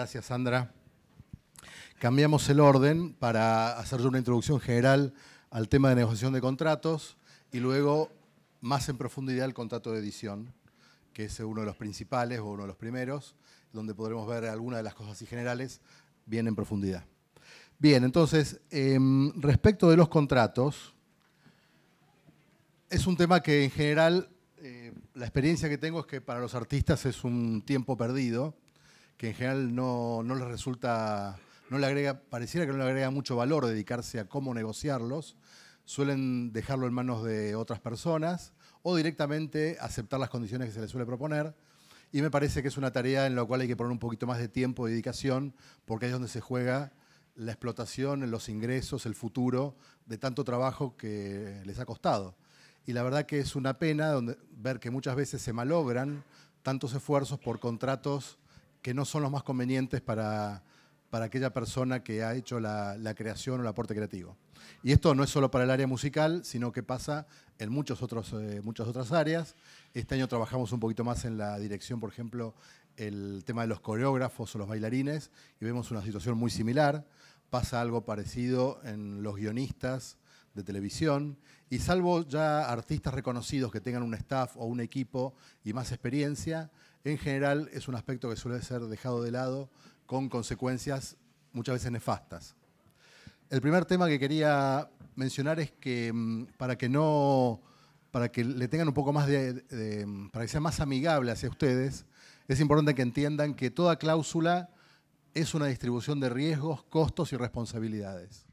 gracias Sandra. Cambiamos el orden para hacer una introducción general al tema de negociación de contratos y luego más en profundidad el contrato de edición, que es uno de los principales o uno de los primeros, donde podremos ver algunas de las cosas así generales bien en profundidad. Bien, entonces, em, respecto de los contratos, es un tema que en general eh, la experiencia que tengo es que para los artistas es un tiempo perdido, que en general no, les resulta, no le agrega, pareciera que no le agrega mucho valor dedicarse a cómo negociarlos, suelen dejarlo en manos de otras personas o directamente aceptar las condiciones que se les suele proponer. Y me parece que es una tarea en la cual hay que poner un poquito más de tiempo y dedicación, porque ahí es donde se juega la explotación, los ingresos, el futuro de tanto trabajo que les ha costado. Y la verdad que es una pena ver que muchas veces se malogran tantos esfuerzos por contratos que no son los más convenientes para, aquella persona que ha hecho la, creación o el aporte creativo. Y esto no es solo para el área musical, sino que pasa en muchos otros, eh, muchas otras áreas. Este año trabajamos un poquito más en la dirección, por ejemplo, el tema de los coreógrafos o los bailarines, y vemos una situación muy similar. Pasa algo parecido en los guionistas de televisión, y salvo ya artistas reconocidos que tengan un staff o un equipo y más experiencia, en general es un aspecto que suele ser dejado de lado con consecuencias muchas veces nefastas. El primer tema que quería mencionar es que mm, para que no para que le tengan un poco más de, para que sea más amigable hacia ustedes, es importante que entiendan que toda cláusula es una distribución de riesgos, costos y responsabilidades.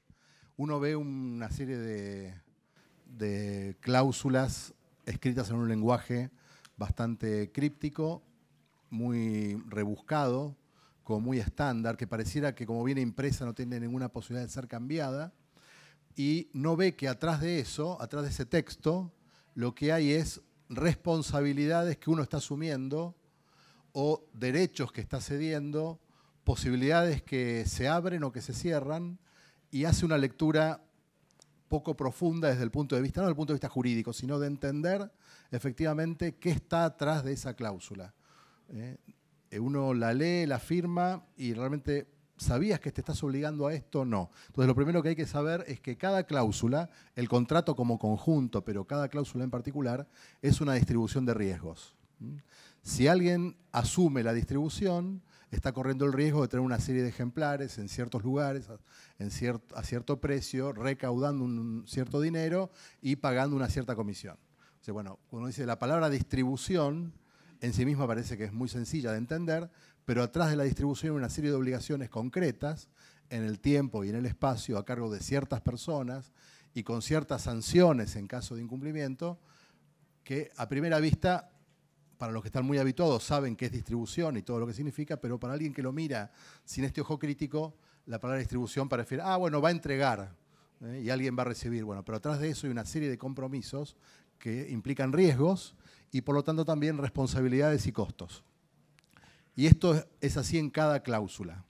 Uno ve una serie de, de cláusulas escritas en un lenguaje bastante críptico muy rebuscado, como muy estándar, que pareciera que como viene impresa no tiene ninguna posibilidad de ser cambiada, y no ve que atrás de eso, atrás de ese texto, lo que hay es responsabilidades que uno está asumiendo o derechos que está cediendo, posibilidades que se abren o que se cierran, y hace una lectura poco profunda desde el punto de vista, no desde el punto de vista jurídico, sino de entender efectivamente qué está atrás de esa cláusula. ¿eh? Eh, uno la lee, la firma y realmente ¿Sabías que te estás obligando a esto? o No. Entonces, lo primero que hay que saber es que cada cláusula, el contrato como conjunto, pero cada cláusula en particular, es una distribución de riesgos. Si alguien asume la distribución, está corriendo el riesgo de tener una serie de ejemplares en ciertos lugares, a cierto precio, recaudando un cierto dinero y pagando una cierta comisión. O bueno, cuando dice la palabra distribución, en sí misma parece que es muy sencilla de entender, pero atrás de la distribución hay una serie de obligaciones concretas en el tiempo y en el espacio a cargo de ciertas personas y con ciertas sanciones en caso de incumplimiento, que a primera vista, para los que están muy habituados, saben qué es distribución y todo lo que significa, pero para alguien que lo mira sin este ojo crítico, la palabra distribución parece decir, ah, bueno, va a entregar ¿eh? y alguien va a recibir. Bueno, pero atrás de eso hay una serie de compromisos que implican riesgos y por lo tanto también responsabilidades y costos. Y esto es así en cada cláusula.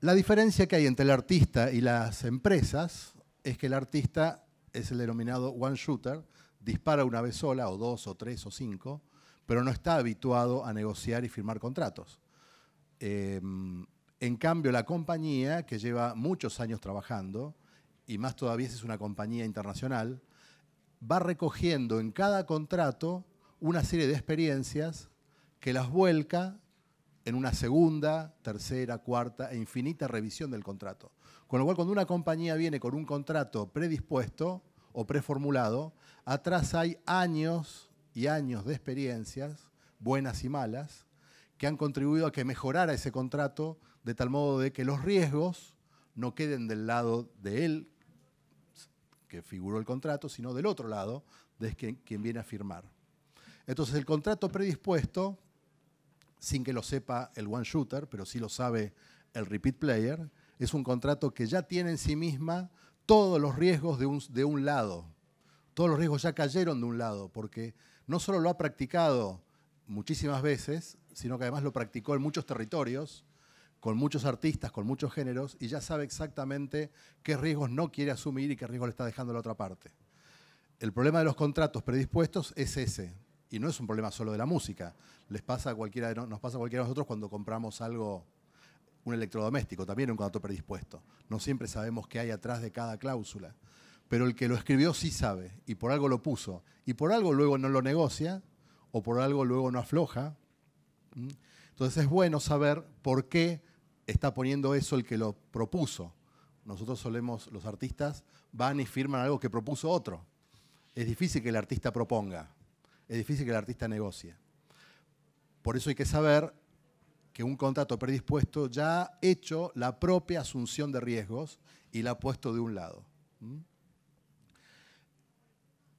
La diferencia que hay entre el artista y las empresas es que el artista es el denominado one shooter, dispara una vez sola, o dos, o tres, o cinco, pero no está habituado a negociar y firmar contratos. Em, en cambio, la compañía, que lleva muchos años trabajando, y más todavía es una compañía internacional, va recogiendo en cada contrato una serie de experiencias que las vuelca en una segunda, tercera, cuarta e infinita revisión del contrato. Con lo cual, cuando una compañía viene con un contrato predispuesto o preformulado, atrás hay años y años de experiencias, buenas y malas, que han contribuido a que mejorara ese contrato de tal modo de que los riesgos no queden del lado de él que figuró el contrato, sino del otro lado, de quien, viene a firmar. Entonces el contrato predispuesto, sin que lo sepa el one shooter, pero sí lo sabe el repeat player, es un contrato que ya tiene en sí misma todos los riesgos de un, de un lado. Todos los riesgos ya cayeron de un lado, porque no solo lo ha practicado muchísimas veces, sino que además lo practicó en muchos territorios con muchos artistas, con muchos géneros, y ya sabe exactamente qué riesgos no quiere asumir y qué riesgos le está dejando a la otra parte. El problema de los contratos predispuestos es ese, y no es un problema solo de la música. Les pasa a cualquiera nos pasa a cualquiera de nosotros cuando compramos algo, un electrodoméstico, también un contrato predispuesto. No siempre sabemos qué hay atrás de cada cláusula. Pero el que lo escribió sí sabe, y por algo lo puso, y por algo luego no lo negocia, o por algo luego no afloja. ¿Mm? Entonces es bueno saber por qué está poniendo eso el que lo propuso. Nosotros solemos, los artistas, van y firman algo que propuso otro. Es difícil que el artista proponga, es difícil que el artista negocie. Por eso hay que saber que un contrato predispuesto ya ha hecho la propia asunción de riesgos y la ha puesto de un lado. ¿Mm?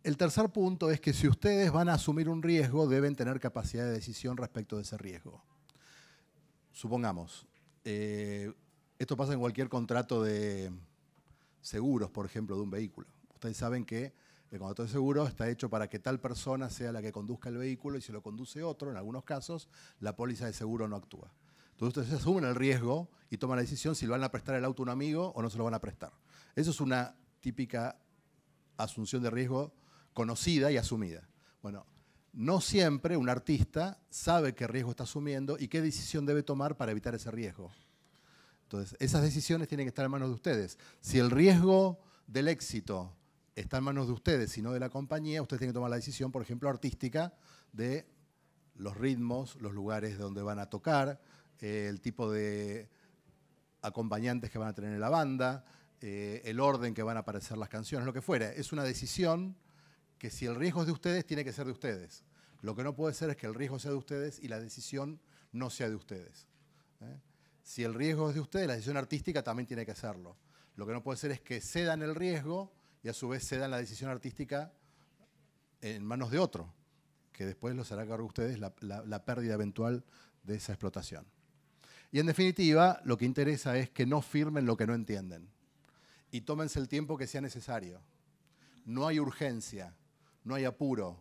El tercer punto es que si ustedes van a asumir un riesgo, deben tener capacidad de decisión respecto de ese riesgo. Supongamos, eh, esto pasa en cualquier contrato de seguros, por ejemplo, de un vehículo. Ustedes saben que el contrato de seguro está hecho para que tal persona sea la que conduzca el vehículo y si lo conduce otro, en algunos casos, la póliza de seguro no actúa. Entonces ustedes asumen el riesgo y toman la decisión si lo van a prestar el auto a un amigo o no se lo van a prestar. Eso es una típica asunción de riesgo conocida y asumida. Bueno, no siempre un artista sabe qué riesgo está asumiendo y qué decisión debe tomar para evitar ese riesgo. Entonces, esas decisiones tienen que estar en manos de ustedes. Si el riesgo del éxito está en manos de ustedes y no de la compañía, ustedes tienen que tomar la decisión, por ejemplo, artística de los ritmos, los lugares donde van a tocar, eh, el tipo de acompañantes que van a tener en la banda, eh, el orden que van a aparecer las canciones, lo que fuera. Es una decisión que si el riesgo es de ustedes, tiene que ser de ustedes. Lo que no puede ser es que el riesgo sea de ustedes y la decisión no sea de ustedes. ¿eh? Si el riesgo es de ustedes, la decisión artística también tiene que serlo. Lo que no puede ser es que cedan el riesgo y a su vez cedan la decisión artística en manos de otro, que después los hará cargo de ustedes la, la pérdida eventual de esa explotación. Y en definitiva, lo que interesa es que no firmen lo que no entienden y tómense el tiempo que sea necesario. No hay urgencia no hay apuro.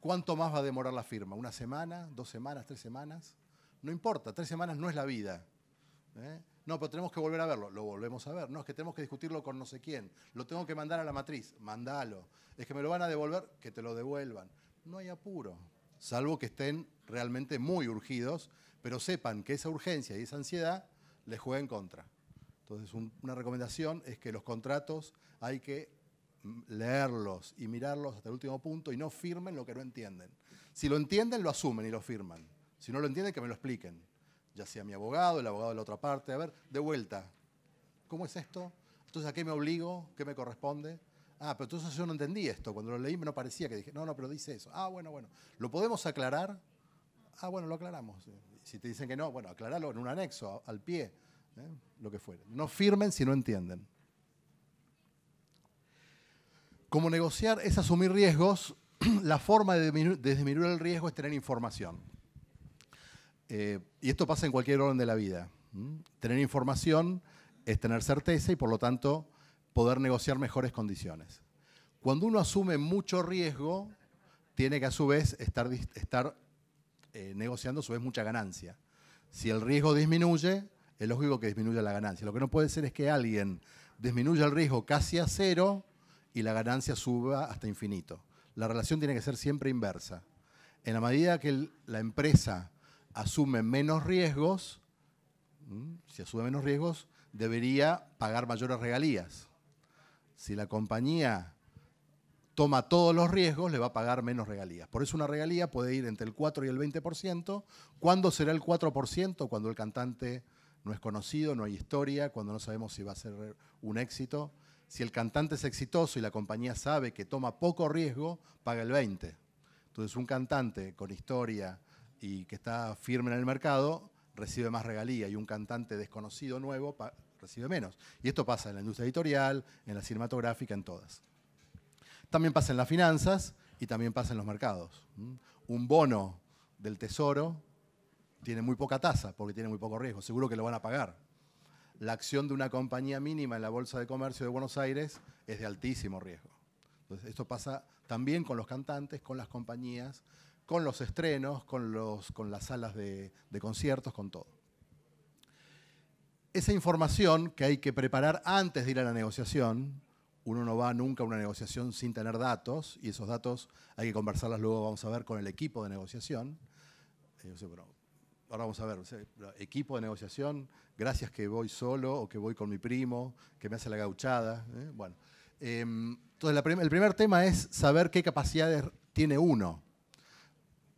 ¿Cuánto más va a demorar la firma? ¿Una semana? ¿Dos semanas? ¿Tres semanas? No importa, tres semanas no es la vida. ¿eh? No, pero tenemos que volver a verlo. Lo volvemos a ver. No, es que tenemos que discutirlo con no sé quién. Lo tengo que mandar a la matriz. mándalo Es que me lo van a devolver, que te lo devuelvan. No hay apuro. Salvo que estén realmente muy urgidos, pero sepan que esa urgencia y esa ansiedad les juega en contra. Entonces, una recomendación es que los contratos hay que leerlos y mirarlos hasta el último punto y no firmen lo que no entienden. Si lo entienden, lo asumen y lo firman. Si no lo entienden, que me lo expliquen. Ya sea mi abogado, el abogado de la otra parte. A ver, de vuelta. ¿Cómo es esto? Entonces, ¿a qué me obligo? ¿Qué me corresponde? Ah, pero entonces yo no entendí esto. Cuando lo leí me no parecía que dije, no, no, pero dice eso. Ah, bueno, bueno. ¿Lo podemos aclarar? Ah, bueno, lo aclaramos. Si te dicen que no, bueno, aclaralo en un anexo, al pie, ¿eh? lo que fuera. No firmen si no entienden. Como negociar es asumir riesgos, la forma de disminuir, el riesgo es tener información. Eh, y esto pasa en cualquier orden de la vida. Tener información es tener certeza y por lo tanto poder negociar mejores condiciones. Cuando uno asume mucho riesgo, tiene que a su vez estar, eh, negociando a su vez mucha ganancia. Si el riesgo disminuye, es lógico que disminuya la ganancia. Lo que no puede ser es que alguien disminuya el riesgo casi a cero y la ganancia suba hasta infinito. La relación tiene que ser siempre inversa. En la medida que la empresa asume menos riesgos, si asume menos riesgos, debería pagar mayores regalías. Si la compañía toma todos los riesgos, le va a pagar menos regalías. Por eso una regalía puede ir entre el 4 y el 20%. ¿Cuándo será el 4%? Cuando el cantante no es conocido, no hay historia, cuando no sabemos si va a ser un éxito. Si el cantante es exitoso y la compañía sabe que toma poco riesgo, paga el 20%. Entonces un cantante con historia y que está firme en el mercado recibe más regalía y un cantante desconocido nuevo recibe menos. Y esto pasa en la industria editorial, en la cinematográfica, en todas. También pasa en las finanzas y también pasa en los mercados. ¿Mm? Un bono del tesoro tiene muy poca tasa porque tiene muy poco riesgo. Seguro que lo van a pagar la acción de una compañía mínima en la Bolsa de Comercio de Buenos Aires es de altísimo riesgo. esto pasa también con los cantantes, con las compañías, con los estrenos, con, los, con las salas de, conciertos, con todo. Esa información que hay que preparar antes de ir a la negociación, uno no va nunca a una negociación sin tener datos, y esos datos hay que conversarlas luego, vamos a ver, con el equipo de negociación. Eh, ahora vamos a ver, equipo de negociación, gracias que voy solo o que voy con mi primo, que me hace la gauchada. ¿eh? Bueno, em, entonces el primer tema es saber qué capacidades tiene uno.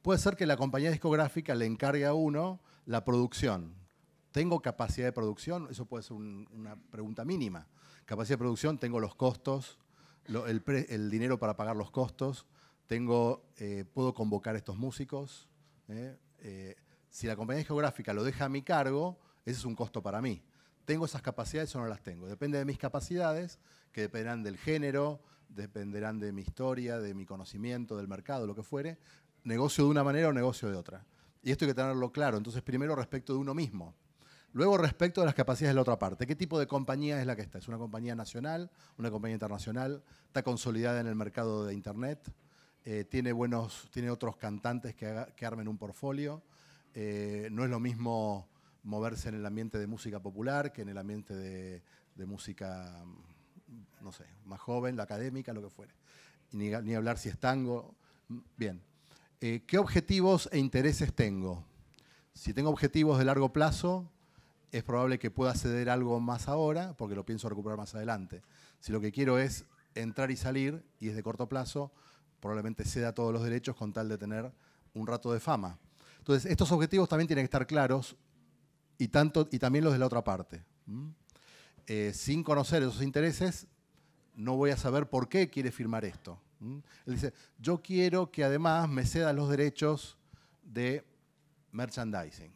Puede ser que la compañía discográfica le encargue a uno la producción. ¿Tengo capacidad de producción? Eso puede ser una pregunta mínima. Capacidad de producción, tengo los costos, el, dinero para pagar los costos, tengo, eh, puedo convocar estos músicos. ¿Eh? si la compañía geográfica lo deja a mi cargo, ese es un costo para mí. ¿Tengo esas capacidades o no las tengo? Depende de mis capacidades, que dependerán del género, dependerán de mi historia, de mi conocimiento, del mercado, lo que fuere. Negocio de una manera o negocio de otra. Y esto hay que tenerlo claro. Entonces, primero respecto de uno mismo. Luego respecto de las capacidades de la otra parte. ¿Qué tipo de compañía es la que está? ¿Es una compañía nacional? ¿Una compañía internacional? ¿Está consolidada en el mercado de Internet? Eh, ¿tiene, buenos, ¿Tiene otros cantantes que, que armen un portfolio? Eh, no es lo mismo moverse en el ambiente de música popular que en el ambiente de, música, no sé, más joven, la académica, lo que fuere. ni, hablar si es tango. Bien. Eh, ¿Qué objetivos e intereses tengo? Si tengo objetivos de largo plazo, es probable que pueda ceder algo más ahora, porque lo pienso recuperar más adelante. Si lo que quiero es entrar y salir, y es de corto plazo, probablemente ceda todos los derechos con tal de tener un rato de fama. Entonces, estos objetivos también tienen que estar claros y, tanto, y también los de la otra parte. Eh, sin conocer esos intereses, no voy a saber por qué quiere firmar esto. Él dice, yo quiero que además me cedan los derechos de merchandising.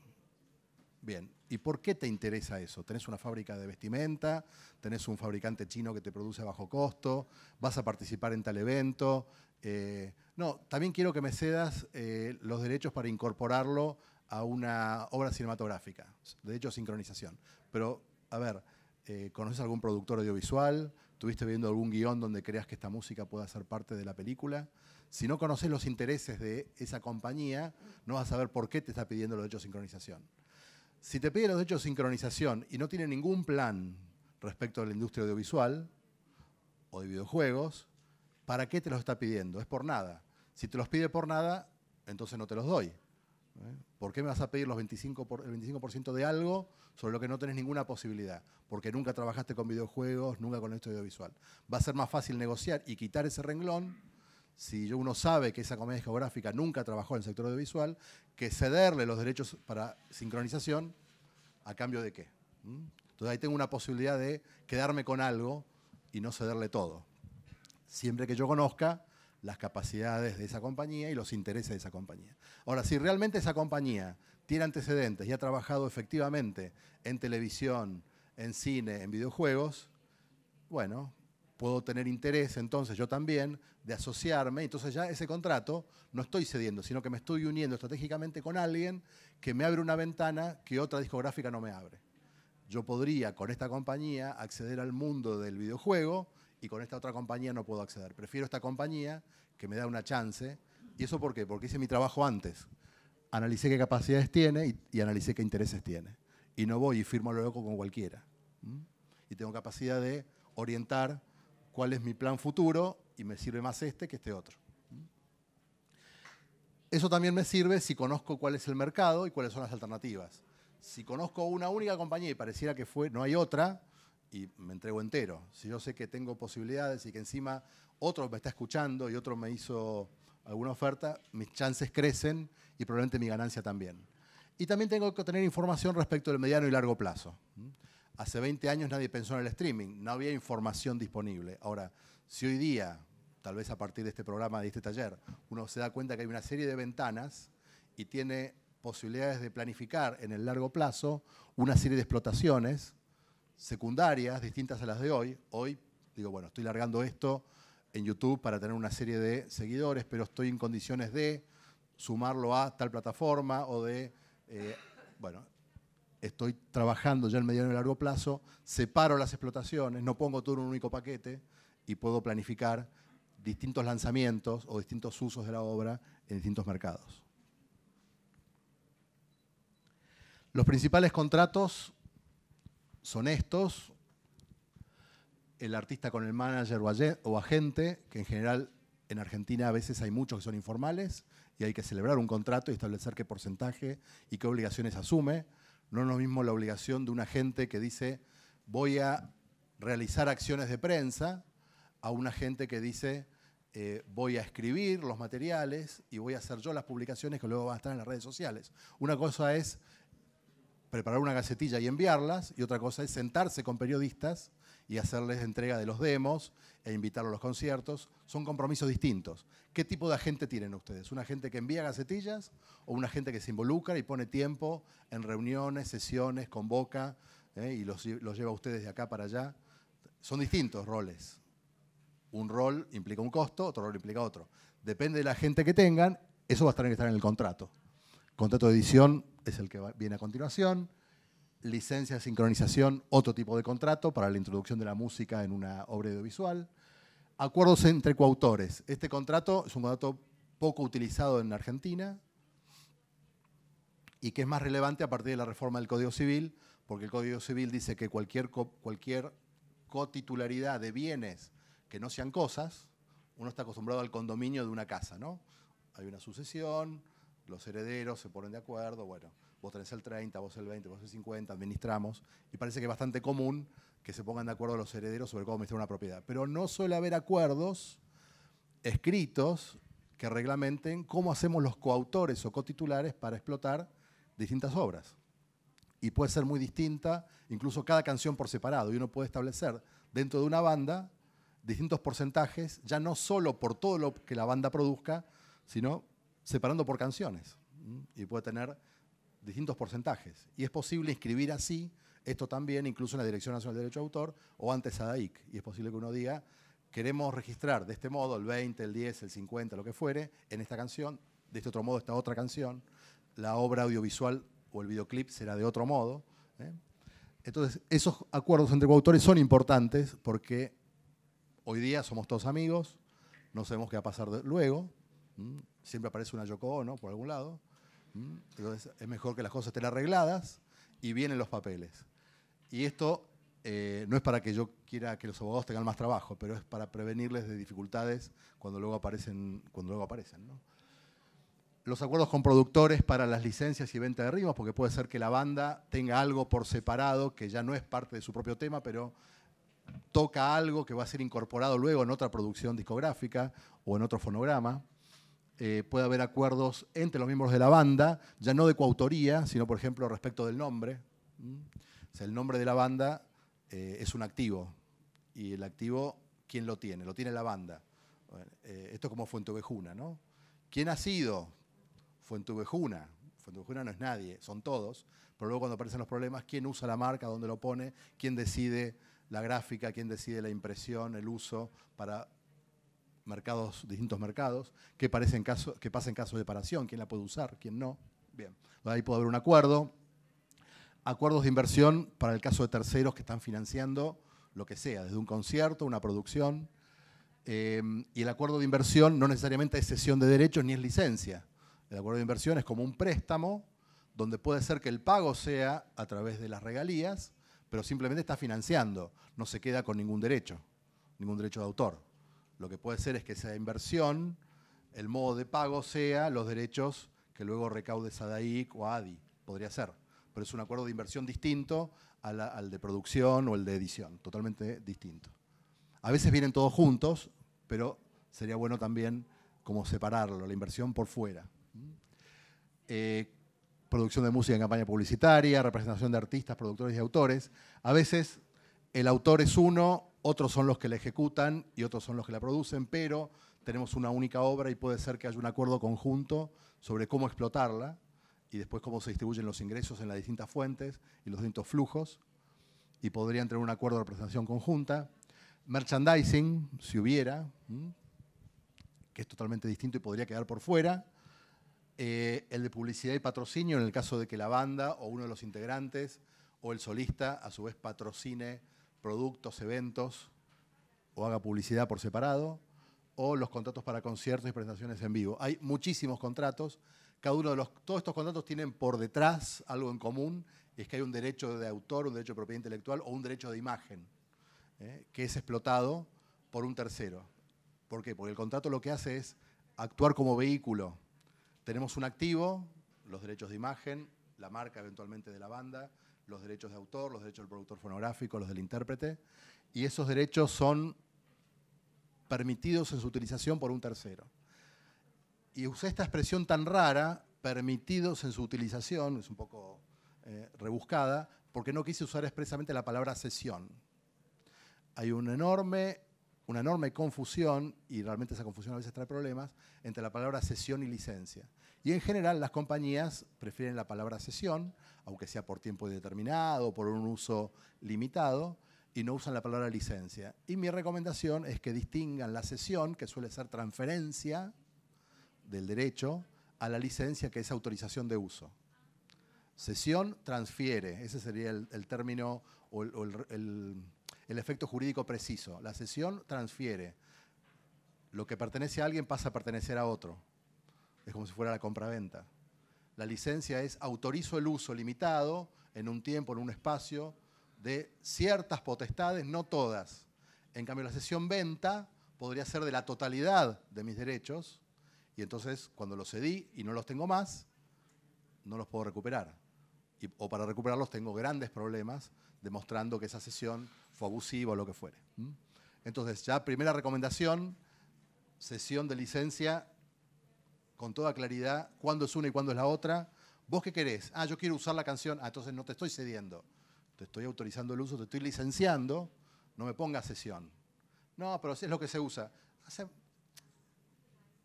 Bien, ¿y por qué te interesa eso? ¿Tenés una fábrica de vestimenta? ¿Tenés un fabricante chino que te produce a bajo costo? ¿Vas a participar en tal evento? Eh, no, también quiero que me cedas eh, los derechos para incorporarlo a una obra cinematográfica, de hecho sincronización. Pero, a ver, eh, ¿conoces algún productor audiovisual? ¿Tuviste viendo algún guión donde creas que esta música pueda ser parte de la película? Si no conoces los intereses de esa compañía, no vas a saber por qué te está pidiendo los derechos de sincronización. Si te pide los derechos de sincronización y no tiene ningún plan respecto a la industria audiovisual o de videojuegos, ¿para qué te los está pidiendo? Es por nada. Si te los pide por nada, entonces no te los doy. ¿Eh? ¿Por qué me vas a pedir los 25 el 25% de algo sobre lo que no tenés ninguna posibilidad? Porque nunca trabajaste con videojuegos, nunca con esto audiovisual. Va a ser más fácil negociar y quitar ese renglón si uno sabe que esa comedia geográfica nunca trabajó en el sector audiovisual, que cederle los derechos para sincronización a cambio de qué. ¿Mm? Entonces ahí tengo una posibilidad de quedarme con algo y no cederle todo siempre que yo conozca las capacidades de esa compañía y los intereses de esa compañía. Ahora, si realmente esa compañía tiene antecedentes y ha trabajado efectivamente en televisión, en cine, en videojuegos, bueno, puedo tener interés entonces yo también de asociarme, entonces ya ese contrato no estoy cediendo, sino que me estoy uniendo estratégicamente con alguien que me abre una ventana que otra discográfica no me abre. Yo podría con esta compañía acceder al mundo del videojuego y con esta otra compañía no puedo acceder. Prefiero esta compañía que me da una chance. ¿Y eso por qué? Porque hice mi trabajo antes. Analicé qué capacidades tiene y, analicé qué intereses tiene. Y no voy y firmo lo loco con cualquiera. Y tengo capacidad de orientar cuál es mi plan futuro y me sirve más este que este otro. Eso también me sirve si conozco cuál es el mercado y cuáles son las alternativas. Si conozco una única compañía y pareciera que fue, no hay otra, y me entrego entero. Si yo sé que tengo posibilidades y que encima otro me está escuchando y otro me hizo alguna oferta, mis chances crecen y probablemente mi ganancia también. Y también tengo que tener información respecto del mediano y largo plazo. Hace 20 años nadie pensó en el streaming, no había información disponible. Ahora, si hoy día, tal vez a partir de este programa, de este taller, uno se da cuenta que hay una serie de ventanas y tiene posibilidades de planificar en el largo plazo una serie de explotaciones, secundarias distintas a las de hoy. Hoy digo, bueno, estoy largando esto en YouTube para tener una serie de seguidores, pero estoy en condiciones de sumarlo a tal plataforma o de, eh, bueno, estoy trabajando ya en mediano y largo plazo, separo las explotaciones, no pongo todo en un único paquete y puedo planificar distintos lanzamientos o distintos usos de la obra en distintos mercados. Los principales contratos son estos, el artista con el manager o agente, que en general en Argentina a veces hay muchos que son informales y hay que celebrar un contrato y establecer qué porcentaje y qué obligaciones asume. No es lo mismo la obligación de un agente que dice voy a realizar acciones de prensa a un agente que dice eh, voy a escribir los materiales y voy a hacer yo las publicaciones que luego van a estar en las redes sociales. Una cosa es preparar una gacetilla y enviarlas, y otra cosa es sentarse con periodistas y hacerles entrega de los demos e invitarlos a los conciertos. Son compromisos distintos. ¿Qué tipo de agente tienen ustedes? ¿Una gente que envía gacetillas o una gente que se involucra y pone tiempo en reuniones, sesiones, convoca eh, y los, lleva a ustedes de acá para allá? Son distintos roles. Un rol implica un costo, otro rol implica otro. Depende de la gente que tengan, eso va a estar en el contrato. Contrato de edición es el que viene a continuación. Licencia de sincronización, otro tipo de contrato para la introducción de la música en una obra audiovisual. Acuerdos entre coautores. Este contrato es un contrato poco utilizado en Argentina y que es más relevante a partir de la reforma del Código Civil, porque el Código Civil dice que cualquier, cualquier cotitularidad de bienes que no sean cosas, uno está acostumbrado al condominio de una casa, ¿no? Hay una sucesión, los herederos se ponen de acuerdo, bueno, vos tenés el 30, vos el 20, vos el 50, administramos, y parece que es bastante común que se pongan de acuerdo los herederos sobre cómo administrar una propiedad. Pero no suele haber acuerdos escritos que reglamenten cómo hacemos los coautores o cotitulares para explotar distintas obras. Y puede ser muy distinta, incluso cada canción por separado, y uno puede establecer dentro de una banda distintos porcentajes, ya no solo por todo lo que la banda produzca, sino separando por canciones y puede tener distintos porcentajes. Y es posible inscribir así esto también, incluso en la Dirección Nacional de Derecho de Autor o antes a DAIC. Y es posible que uno diga, queremos registrar de este modo el 20, el 10, el 50, lo que fuere, en esta canción, de este otro modo esta otra canción, la obra audiovisual o el videoclip será de otro modo. ¿eh? Entonces, esos acuerdos entre coautores son importantes porque hoy día somos todos amigos, no sabemos qué va a pasar luego, siempre aparece una Yoko Ono por algún lado. Entonces es mejor que las cosas estén arregladas y vienen los papeles. Y esto eh, no es para que yo quiera que los abogados tengan más trabajo, pero es para prevenirles de dificultades cuando luego aparecen. Cuando luego aparecen Los acuerdos con productores para las licencias y venta de ritmos, porque puede ser que la banda tenga algo por separado que ya no es parte de su propio tema, pero toca algo que va a ser incorporado luego en otra producción discográfica o en otro fonograma. Eh, puede haber acuerdos entre los miembros de la banda, ya no de coautoría, sino por ejemplo respecto del nombre. O sea, el nombre de la banda eh, es un activo y el activo, ¿quién lo tiene? Lo tiene la banda. Eh, esto es como Fuentevejuna, ¿no? ¿Quién ha sido? Fuente Fuentevejuna no es nadie, son todos. Pero luego cuando aparecen los problemas, ¿quién usa la marca? ¿Dónde lo pone? ¿Quién decide la gráfica? ¿Quién decide la impresión, el uso para mercados, distintos mercados, que parecen caso, pasa en caso de paración, quién la puede usar, quién no. Bien, ahí puede haber un acuerdo. Acuerdos de inversión para el caso de terceros que están financiando lo que sea, desde un concierto, una producción. Eh, y el acuerdo de inversión no necesariamente es cesión de derechos ni es licencia. El acuerdo de inversión es como un préstamo donde puede ser que el pago sea a través de las regalías, pero simplemente está financiando, no se queda con ningún derecho, ningún derecho de autor. Lo que puede ser es que esa inversión, el modo de pago sea los derechos que luego recaude Sadaic o ADI, podría ser. Pero es un acuerdo de inversión distinto al de producción o el de edición, totalmente distinto. A veces vienen todos juntos, pero sería bueno también como separarlo, la inversión por fuera. ¿Mm? Eh, producción de música en campaña publicitaria, representación de artistas, productores y autores. A veces el autor es uno otros son los que la ejecutan y otros son los que la producen, pero tenemos una única obra y puede ser que haya un acuerdo conjunto sobre cómo explotarla y después cómo se distribuyen los ingresos en las distintas fuentes y los distintos flujos y podrían tener un acuerdo de representación conjunta. Merchandising, si hubiera, que es totalmente distinto y podría quedar por fuera. Eh, el de publicidad y patrocinio, en el caso de que la banda o uno de los integrantes o el solista a su vez patrocine productos, eventos, o haga publicidad por separado, o los contratos para conciertos y presentaciones en vivo. Hay muchísimos contratos. Cada uno de todos estos contratos tienen por detrás algo en común, es que hay un derecho de autor, un derecho de propiedad intelectual o un derecho de imagen, ¿eh? que es explotado por un tercero. ¿Por qué? Porque el contrato lo que hace es actuar como vehículo. Tenemos un activo, los derechos de imagen, la marca eventualmente de la banda, los derechos de autor, los derechos del productor fonográfico, los del intérprete, y esos derechos son permitidos en su utilización por un tercero. Y usé esta expresión tan rara, permitidos en su utilización, es un poco eh, rebuscada, porque no quise usar expresamente la palabra cesión. Hay un enorme una enorme confusión, y realmente esa confusión a veces trae problemas, entre la palabra sesión y licencia. Y en general las compañías prefieren la palabra sesión, aunque sea por tiempo determinado, por un uso limitado, y no usan la palabra licencia. Y mi recomendación es que distingan la sesión, que suele ser transferencia del derecho, a la licencia, que es autorización de uso. Sesión transfiere, ese sería el, término o el el efecto jurídico preciso. La cesión transfiere. Lo que pertenece a alguien pasa a pertenecer a otro. Es como si fuera la compraventa. La licencia es autorizo el uso limitado en un tiempo, en un espacio, de ciertas potestades, no todas. En cambio, la sesión venta podría ser de la totalidad de mis derechos y entonces cuando los cedí y no los tengo más, no los puedo recuperar. o para recuperarlos tengo grandes problemas demostrando que esa cesión fue abusivo, lo que fuere. ¿Mm? Entonces, ya primera recomendación, sesión de licencia con toda claridad, cuándo es una y cuándo es la otra. ¿Vos qué querés? Ah, yo quiero usar la canción. Ah, entonces no te estoy cediendo. Te estoy autorizando el uso, te estoy licenciando. No me pongas sesión. No, pero es lo que se usa.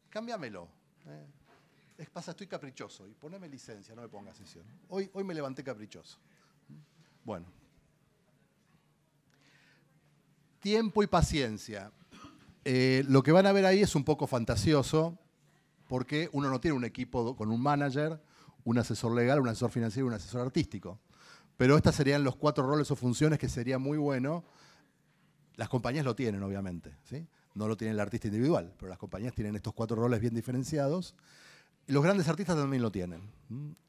Cámbiamelo. Eh, es pasa, estoy caprichoso. Y poneme licencia, no me ponga sesión. Hoy, hoy me levanté caprichoso. ¿Mm? Bueno tiempo y paciencia. Eh, lo que van a ver ahí es un poco fantasioso, porque uno no tiene un equipo con un manager, un asesor legal, un asesor financiero, un asesor artístico. Pero estas serían los cuatro roles o funciones que sería muy bueno. Las compañías lo tienen, obviamente. ¿sí? No lo tiene el artista individual, pero las compañías tienen estos cuatro roles bien diferenciados. Los grandes artistas también lo tienen.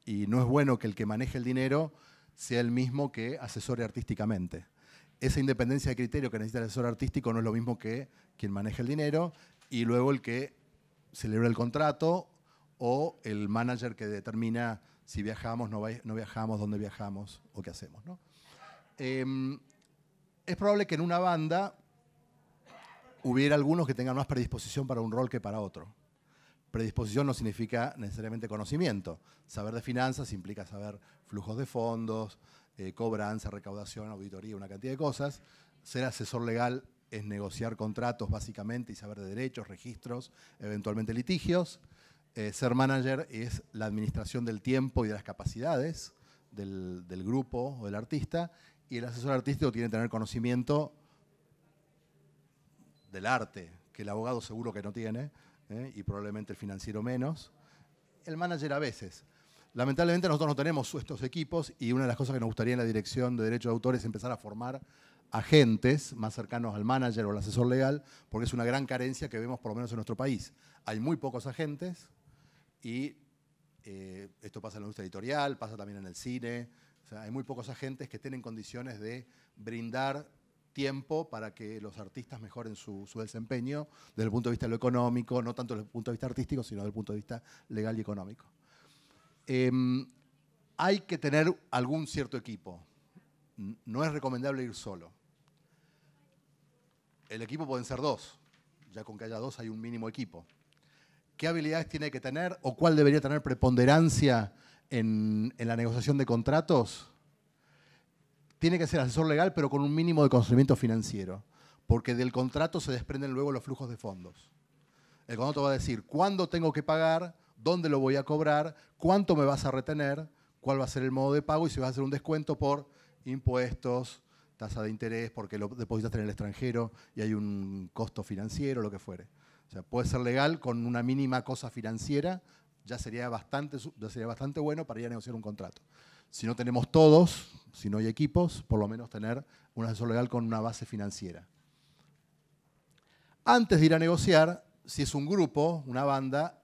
Y no es bueno que el que maneje el dinero sea el mismo que asesore artísticamente esa independencia de criterio que necesita el asesor artístico no es lo mismo que quien maneja el dinero y luego el que celebra el contrato o el manager que determina si viajamos, no, viajamos, dónde viajamos o qué hacemos. Em, es probable que en una banda hubiera algunos que tengan más predisposición para un rol que para otro. Predisposición no significa necesariamente conocimiento. Saber de finanzas implica saber flujos de fondos, eh, cobranza, recaudación, auditoría, una cantidad de cosas. Ser asesor legal es negociar contratos básicamente y saber de derechos, registros, eventualmente litigios. Eh, ser manager es la administración del tiempo y de las capacidades del, grupo o del artista. Y el asesor artístico tiene que tener conocimiento del arte, que el abogado seguro que no tiene, ¿eh? y probablemente el financiero menos. El manager a veces. Lamentablemente nosotros no tenemos estos equipos y una de las cosas que nos gustaría en la dirección de Derecho de autor es empezar a formar agentes más cercanos al manager o al asesor legal, porque es una gran carencia que vemos por lo menos en nuestro país. Hay muy pocos agentes y eh, esto pasa en la industria editorial, pasa también en el cine, hay muy pocos agentes que estén en condiciones de brindar tiempo para que los artistas mejoren su, su, desempeño desde el punto de vista lo económico, no tanto desde el punto de vista artístico, sino desde el punto de vista legal y económico. Em, hay que tener algún cierto equipo. No es recomendable ir solo. El equipo pueden ser dos. Ya con que haya dos hay un mínimo equipo. ¿Qué habilidades tiene que tener o cuál debería tener preponderancia en, en la negociación de contratos? Tiene que ser asesor legal, pero con un mínimo de conocimiento financiero, porque del contrato se desprenden luego los flujos de fondos. El contrato va a decir cuándo tengo que pagar, dónde lo voy a cobrar, cuánto me vas a retener, cuál va a ser el modo de pago y si vas a hacer un descuento por impuestos, tasa de interés, porque lo depositas en el extranjero y hay un costo financiero, lo que fuere. O sea, puede ser legal con una mínima cosa financiera, ya sería bastante, ya sería bastante bueno para ir a negociar un contrato. Si no tenemos todos, si no hay equipos, por lo menos tener un asesor legal con una base financiera. Antes de ir a negociar, si es un grupo, una banda,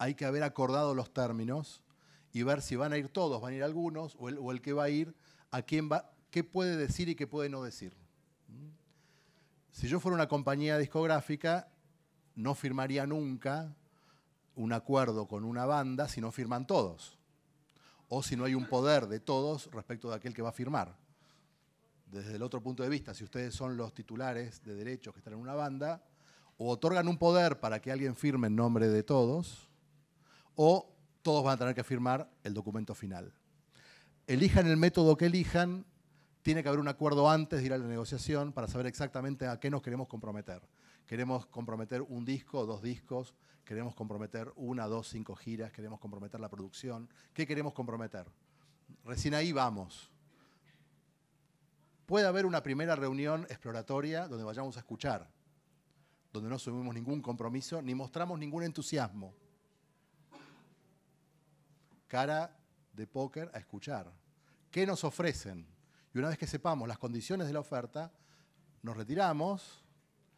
hay que haber acordado los términos y ver si van a ir todos, van a ir algunos, o el, que va a ir, a quién va, qué puede decir y qué puede no decir. ¿Mm? Si yo fuera una compañía discográfica, no firmaría nunca un acuerdo con una banda si no firman todos, o si no hay un poder de todos respecto de aquel que va a firmar. Desde el otro punto de vista, si ustedes son los titulares de derechos que están en una banda, o otorgan un poder para que alguien firme en nombre de todos, o todos van a tener que firmar el documento final. Elijan el método que elijan, tiene que haber un acuerdo antes de ir a la negociación para saber exactamente a qué nos queremos comprometer. Queremos comprometer un disco, dos discos, queremos comprometer una, dos, cinco giras, queremos comprometer la producción. ¿Qué queremos comprometer? Recién ahí vamos. Puede haber una primera reunión exploratoria donde vayamos a escuchar, donde no asumimos ningún compromiso ni mostramos ningún entusiasmo cara de póker a escuchar. ¿Qué nos ofrecen? Y una vez que sepamos las condiciones de la oferta, nos retiramos,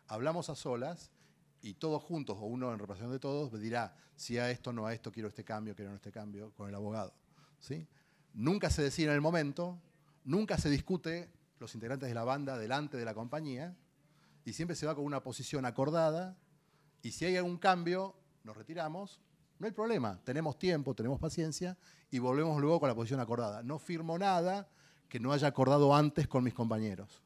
hablamos a solas y todos juntos, o uno en representación de todos, dirá si a esto, no a esto, quiero este cambio, quiero no este cambio, con el abogado. ¿sí? Nunca se decide en el momento, nunca se discute los integrantes de la banda delante de la compañía y siempre se va con una posición acordada y si hay algún cambio, nos retiramos no hay problema, tenemos tiempo, tenemos paciencia y volvemos luego con la posición acordada. No firmo nada que no haya acordado antes con mis compañeros.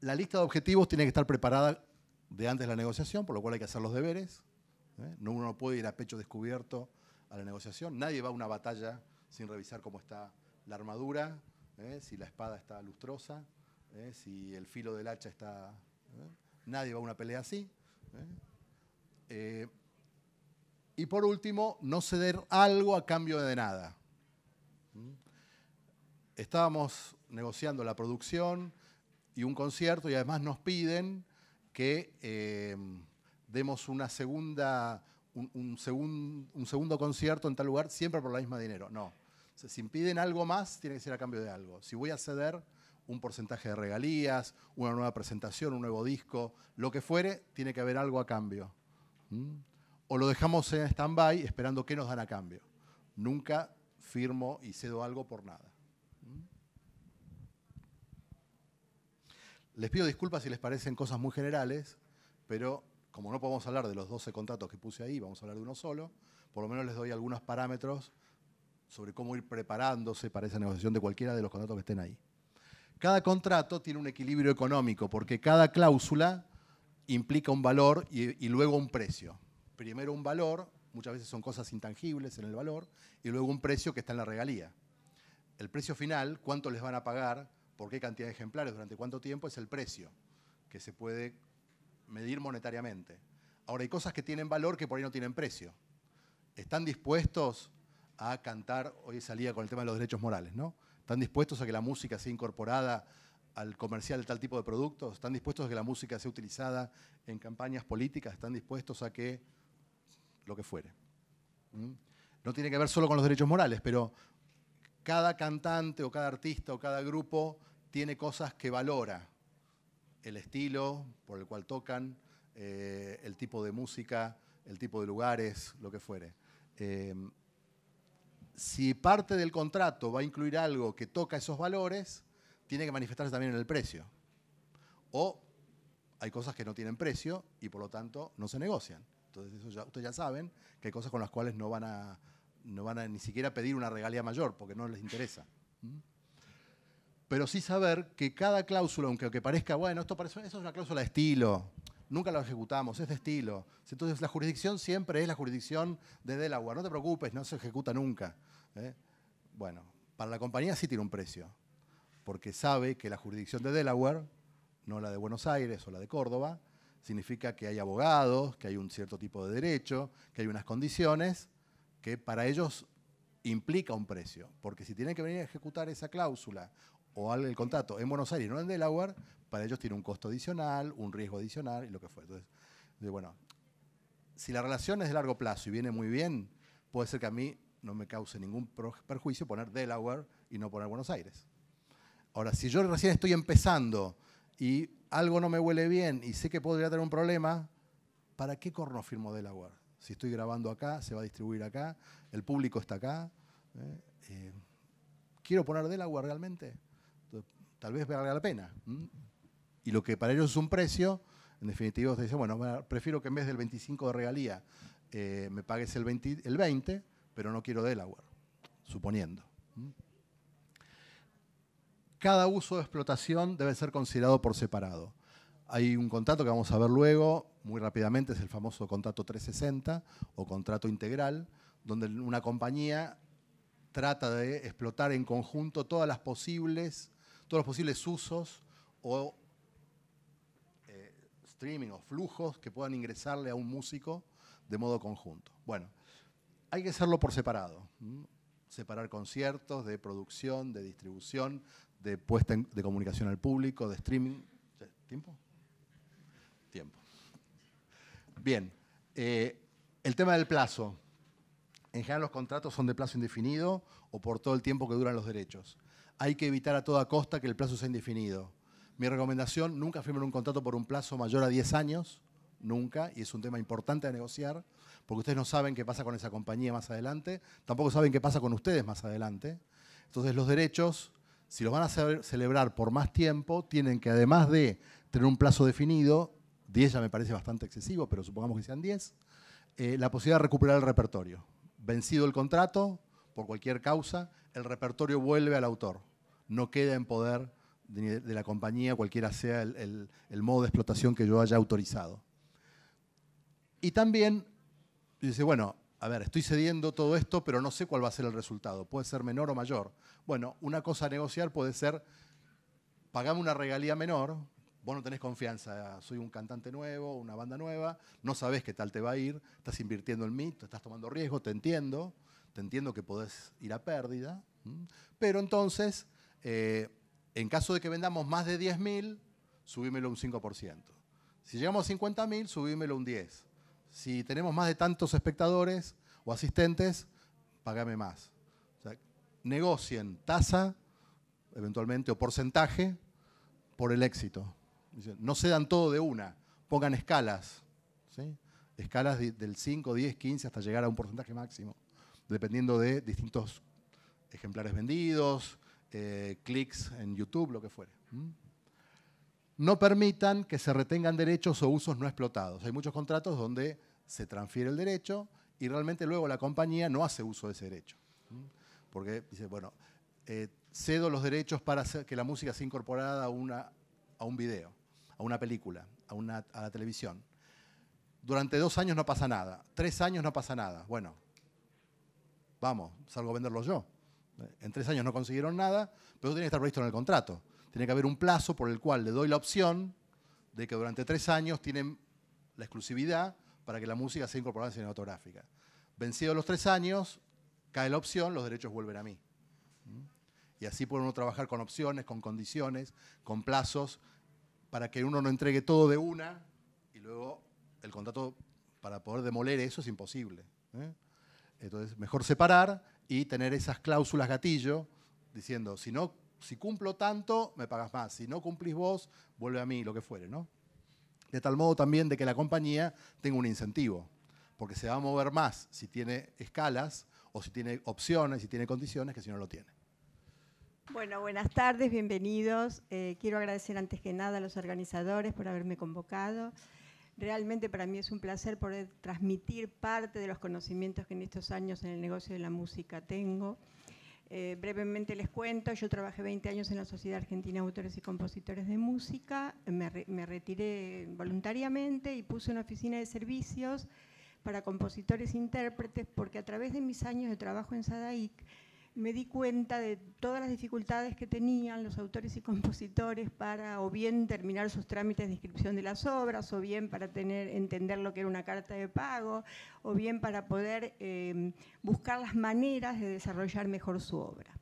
La lista de objetivos tiene que estar preparada de antes de la negociación, por lo cual hay que hacer los deberes. ¿eh? Uno no puede ir a pecho descubierto a la negociación. Nadie va a una batalla sin revisar cómo está la armadura, ¿eh? si la espada está lustrosa. ¿Eh? si el filo del hacha está... ¿eh? Nadie va a una pelea así. ¿eh? y por último, no ceder algo a cambio de nada. ¿Mm? Estábamos negociando la producción y un concierto y además nos piden que demos una segunda, un, segundo concierto en tal lugar siempre por la misma dinero. No. si impiden algo más, tiene que ser a cambio de algo. Si voy a ceder, un porcentaje de regalías, una nueva presentación, un nuevo disco, lo que fuere, tiene que haber algo a cambio. ¿Mm? O lo dejamos en stand-by esperando qué nos dan a cambio. Nunca firmo y cedo algo por nada. ¿Mm? Les pido disculpas si les parecen cosas muy generales, pero como no podemos hablar de los 12 contratos que puse ahí, vamos a hablar de uno solo, por lo menos les doy algunos parámetros sobre cómo ir preparándose para esa negociación de cualquiera de los contratos que estén ahí. Cada contrato tiene un equilibrio económico porque cada cláusula implica un valor y, luego un precio. Primero un valor, muchas veces son cosas intangibles en el valor, y luego un precio que está en la regalía. El precio final, cuánto les van a pagar, por qué cantidad de ejemplares, durante cuánto tiempo, es el precio que se puede medir monetariamente. Ahora, hay cosas que tienen valor que por ahí no tienen precio. ¿Están dispuestos a cantar? Hoy salía con el tema de los derechos morales, ¿no? ¿Están dispuestos a que la música sea incorporada al comercial de tal tipo de productos? ¿Están dispuestos a que la música sea utilizada en campañas políticas? ¿Están dispuestos a que lo que fuere? ¿Mm? No tiene que ver solo con los derechos morales, pero cada cantante o cada artista o cada grupo tiene cosas que valora. El estilo por el cual tocan, eh, el tipo de música, el tipo de lugares, lo que fuere. Eh, si parte del contrato va a incluir algo que toca esos valores, tiene que manifestarse también en el precio. O hay cosas que no tienen precio y por lo tanto no se negocian. Entonces eso ustedes ya saben que hay cosas con las cuales no van a, no van a ni siquiera pedir una regalía mayor porque no les interesa. ¿Mm? Pero sí saber que cada cláusula, aunque, aunque parezca, bueno, esto parece, eso es una cláusula de estilo, nunca lo ejecutamos, es de estilo. Entonces la jurisdicción siempre es la jurisdicción de Delaware, no te preocupes, no se ejecuta nunca. ¿eh? Bueno, para la compañía sí tiene un precio, porque sabe que la jurisdicción de Delaware, no la de Buenos Aires o la de Córdoba, significa que hay abogados, que hay un cierto tipo de derecho, que hay unas condiciones que para ellos implica un precio, porque si tienen que venir a ejecutar esa cláusula o el contrato en Buenos Aires, no en Delaware, para ellos tiene un costo adicional, un riesgo adicional y lo que fue. Entonces, bueno, si la relación es de largo plazo y viene muy bien, puede ser que a mí no me cause ningún perjuicio poner Delaware y no poner Buenos Aires. Ahora, si yo recién estoy empezando y algo no me huele bien y sé que podría tener un problema, ¿para qué corno firmo Delaware? Si estoy grabando acá, se va a distribuir acá, el público está acá. ¿eh? eh quiero poner Delaware realmente? tal vez valga la pena y lo que para ellos es un precio, en definitiva usted dice, bueno, prefiero que en vez del 25 de regalía eh, me pagues el 20, pero no quiero Delaware, suponiendo. Cada uso de explotación debe ser considerado por separado. Hay un contrato que vamos a ver luego, muy rápidamente, es el famoso contrato 360 o contrato integral, donde una compañía trata de explotar en conjunto todas las posibles, todos los posibles usos o streaming o flujos que puedan ingresarle a un músico de modo conjunto. Bueno, hay que hacerlo por separado. Separar conciertos de producción, de distribución, de puesta de comunicación al público, de streaming. ¿Tiempo? Tiempo. Bien. Eh, el tema del plazo. En general los contratos son de plazo indefinido o por todo el tiempo que duran los derechos. Hay que evitar a toda costa que el plazo sea indefinido. Mi recomendación, nunca firmen un contrato por un plazo mayor a 10 años, nunca, y es un tema importante a negociar, porque ustedes no saben qué pasa con esa compañía más adelante, tampoco saben qué pasa con ustedes más adelante. Entonces los derechos, si los van a celebrar por más tiempo, tienen que además de tener un plazo definido, 10 ya me parece bastante excesivo, pero supongamos que sean 10, eh, la posibilidad de recuperar el repertorio. Vencido el contrato, por cualquier causa, el repertorio vuelve al autor, no queda en poder de, la compañía, cualquiera sea el, modo de explotación que yo haya autorizado. Y también dice, bueno, a ver, estoy cediendo todo esto, pero no sé cuál va a ser el resultado. Puede ser menor o mayor. Bueno, una cosa a negociar puede ser, pagame una regalía menor, vos no tenés confianza, soy un cantante nuevo, una banda nueva, no sabés qué tal te va a ir, estás invirtiendo en mí, estás tomando riesgo, te entiendo, te entiendo que podés ir a pérdida, pero entonces eh, en caso de que vendamos más de 10.000, subímelo un 5%. Si llegamos a 50.000, subímelo un 10%. Si tenemos más de tantos espectadores o asistentes, pagame más. negocien tasa, eventualmente, o porcentaje por el éxito. No se dan todo de una, pongan escalas. Escalas del 5, 10, 15 hasta llegar a un porcentaje máximo, dependiendo de distintos ejemplares vendidos, eh, clics en YouTube, lo que fuere. No permitan que se retengan derechos o usos no explotados. Hay muchos contratos donde se transfiere el derecho y realmente luego la compañía no hace uso de ese derecho. Porque dice, bueno, eh, cedo los derechos para que la música sea incorporada a, una, a un video, a una película, a, a la televisión. Durante dos años no pasa nada, tres años no pasa nada. Bueno, vamos, salgo a venderlo yo. En tres años no consiguieron nada, pero tiene que estar previsto en el contrato. Tiene que haber un plazo por el cual le doy la opción de que durante tres años tienen la exclusividad para que la música sea incorporada en cinematográfica. Vencido los tres años, cae la opción, los derechos vuelven a mí. ¿Mm? Y así puede uno trabajar con opciones, con condiciones, con plazos, para que uno no entregue todo de una y luego el contrato para poder demoler eso es imposible. ¿eh? Entonces, mejor separar y tener esas cláusulas gatillo diciendo, si no, si cumplo tanto, me pagas más, si no cumplís vos, vuelve a mí, lo que fuere, ¿no? De tal modo también de que la compañía tenga un incentivo, porque se va a mover más si tiene escalas o si tiene opciones, si tiene condiciones, que si no lo tiene. Bueno, buenas tardes, bienvenidos. Eh, quiero agradecer antes que nada a los organizadores por haberme convocado. Realmente para mí es un placer poder transmitir parte de los conocimientos que en estos años en el negocio de la música tengo. Eh, brevemente les cuento, yo trabajé 20 años en la Sociedad Argentina de Autores y Compositores de Música, me, me retiré voluntariamente y puse una oficina de servicios para compositores e intérpretes porque a través de mis años de trabajo en SADAIC me di cuenta de todas las dificultades que tenían los autores y compositores para o bien terminar sus trámites de inscripción de las obras, o bien para tener, entender lo que era una carta de pago, o bien para poder em, buscar las maneras de desarrollar mejor su obra.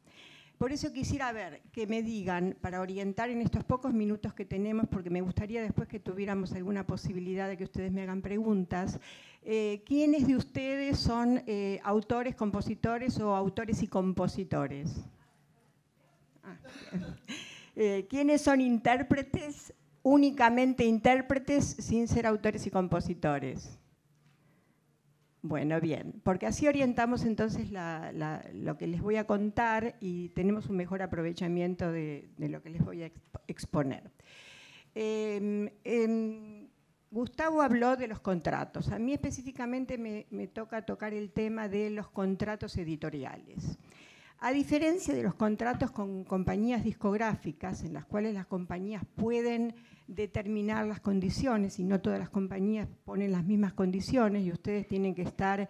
Por eso quisiera ver que me digan, para orientar en estos pocos minutos que tenemos, porque me gustaría después que tuviéramos alguna posibilidad de que ustedes me hagan preguntas, eh, ¿quiénes de ustedes son eh, autores, compositores o autores y compositores? Ah, eh, ¿Quiénes son intérpretes, únicamente intérpretes, sin ser autores y compositores? Bueno, bien, porque así orientamos entonces lo que les voy a contar y tenemos un mejor aprovechamiento de, lo que les voy a exponer. Em, em, Gustavo habló de los contratos. A mí específicamente me, toca tocar el tema de los contratos editoriales. A diferencia de los contratos con compañías discográficas, en las cuales las compañías pueden determinar las condiciones y no todas las compañías ponen las mismas condiciones y ustedes tienen que estar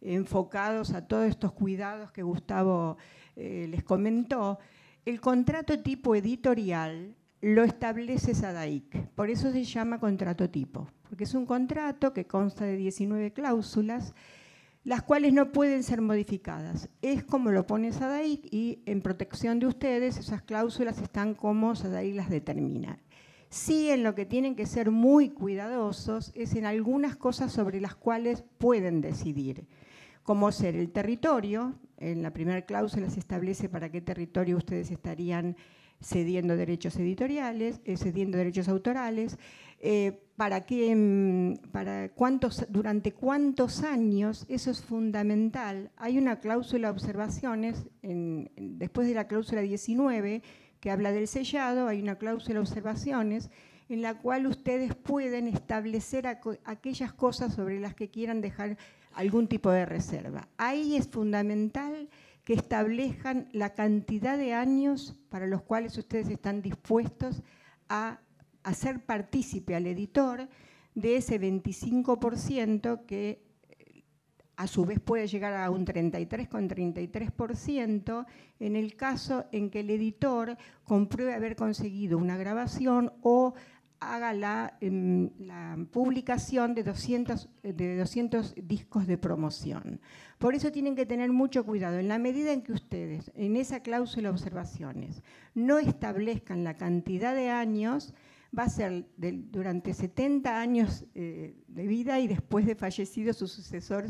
enfocados a todos estos cuidados que Gustavo eh, les comentó, el contrato tipo editorial lo establece SADAIC. Por eso se llama contrato tipo, porque es un contrato que consta de 19 cláusulas, las cuales no pueden ser modificadas. Es como lo pone SADAIC y en protección de ustedes esas cláusulas están como SADAIC las determina. Sí, en lo que tienen que ser muy cuidadosos es en algunas cosas sobre las cuales pueden decidir, como ser el territorio, en la primera cláusula se establece para qué territorio ustedes estarían cediendo derechos editoriales, eh, cediendo derechos autorales, eh, para qué, mm, para cuántos, durante cuántos años, eso es fundamental. Hay una cláusula de observaciones, después de la cláusula 19, que habla del sellado, hay una cláusula de observaciones en la cual ustedes pueden establecer aquellas cosas sobre las que quieran dejar algún tipo de reserva. Ahí es fundamental que establezcan la cantidad de años para los cuales ustedes están dispuestos a hacer partícipe al editor de ese 25% que eh, a su vez puede llegar a un 33,33% en el caso en que el editor compruebe haber conseguido una grabación o haga la, publicación de 200, discos de promoción. Por eso tienen que tener mucho cuidado. En la medida en que ustedes, en esa cláusula de observaciones, no establezcan la cantidad de años, va a ser durante 70 años eh, de vida y después de fallecido su sucesor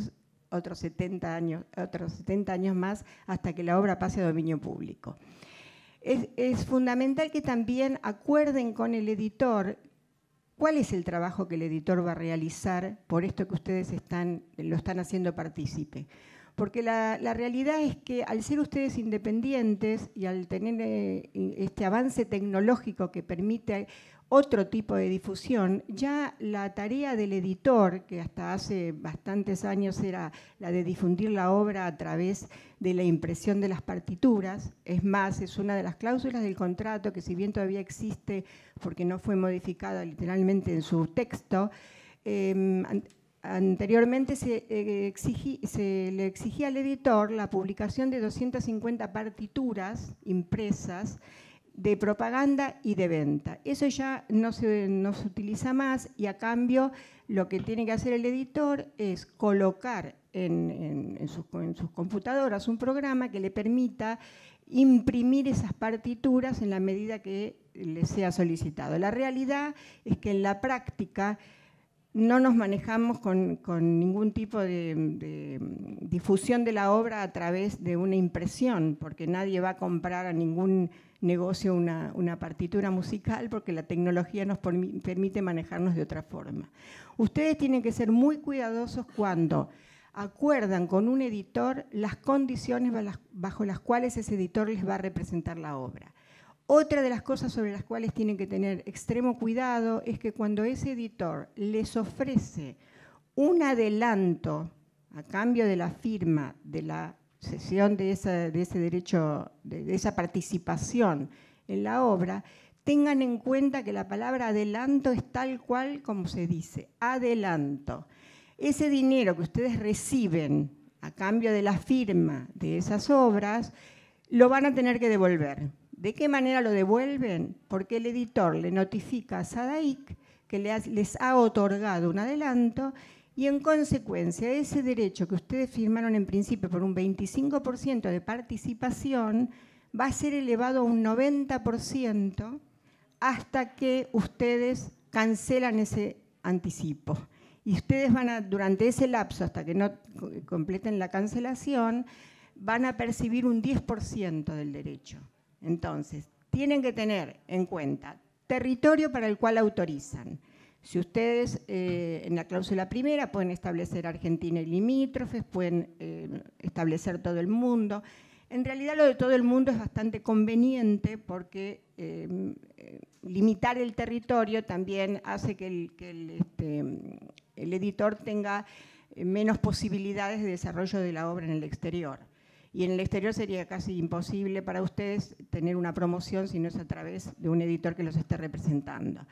otros 70 años, otros 70 años más hasta que la obra pase a dominio público es, fundamental que también acuerden con el editor ¿Cuál es el trabajo que el editor va a realizar por esto que ustedes están, lo están haciendo partícipe? Porque la, realidad es que al ser ustedes independientes y al tener eh, este avance tecnológico que permite otro tipo de difusión, ya la tarea del editor, que hasta hace bastantes años era la de difundir la obra a través de la impresión de las partituras, es más, es una de las cláusulas del contrato que si bien todavía existe porque no fue modificada literalmente en su texto, em, Anteriormente eh, se, le exigía al editor la publicación de 250 partituras impresas de propaganda y de venta. Eso ya no se, utiliza más y a cambio lo que tiene que hacer el editor es colocar en, en, sus, computadoras un programa que le permita imprimir esas partituras en la medida que le sea solicitado. La realidad es que en la práctica no nos manejamos con, ningún tipo de, difusión de la obra a través de una impresión, porque nadie va a comprar a ningún negocio una, una partitura musical porque la tecnología nos permite manejarnos de otra forma. Ustedes tienen que ser muy cuidadosos cuando acuerdan con un editor las condiciones bajo las cuales ese editor les va a representar la obra. Otra de las cosas sobre las cuales tienen que tener extremo cuidado es que cuando ese editor les ofrece un adelanto a cambio de la firma de la sesión de, ese derecho, de, esa participación en la obra, tengan en cuenta que la palabra adelanto es tal cual como se dice, adelanto. Ese dinero que ustedes reciben a cambio de la firma de esas obras, lo van a tener que devolver. ¿De qué manera lo devuelven? Porque el editor le notifica a Sadaik que les ha otorgado un adelanto y en consecuencia, ese derecho que ustedes firmaron en principio por un 25% de participación va a ser elevado a un 90% hasta que ustedes cancelan ese anticipo. Y ustedes van a, durante ese lapso, hasta que no completen la cancelación, van a percibir un 10% del derecho. Entonces, tienen que tener en cuenta territorio para el cual autorizan, si ustedes eh, en la cláusula primera pueden establecer Argentina y limítrofes, pueden eh, establecer todo el mundo. En realidad lo de todo el mundo es bastante conveniente porque eh, limitar el territorio también hace que el este, editor tenga menos posibilidades de desarrollo de la obra en el exterior. Y en el exterior sería casi imposible para ustedes tener una promoción si no es a través de un editor que los esté representando.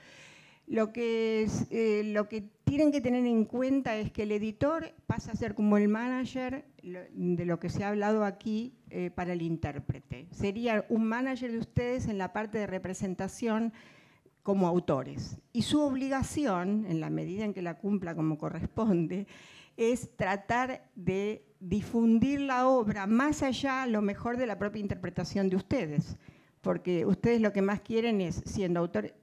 Eh, lo que, tienen que tener en cuenta es que el editor pasa a ser como el manager de lo que se ha hablado aquí eh, para el intérprete. Sería un manager de ustedes en la parte de representación como autores. Y su obligación, en la medida en que la cumpla como corresponde, es tratar de difundir la obra más allá, a lo mejor, de la propia interpretación de ustedes porque ustedes lo que más quieren es, siendo, eh,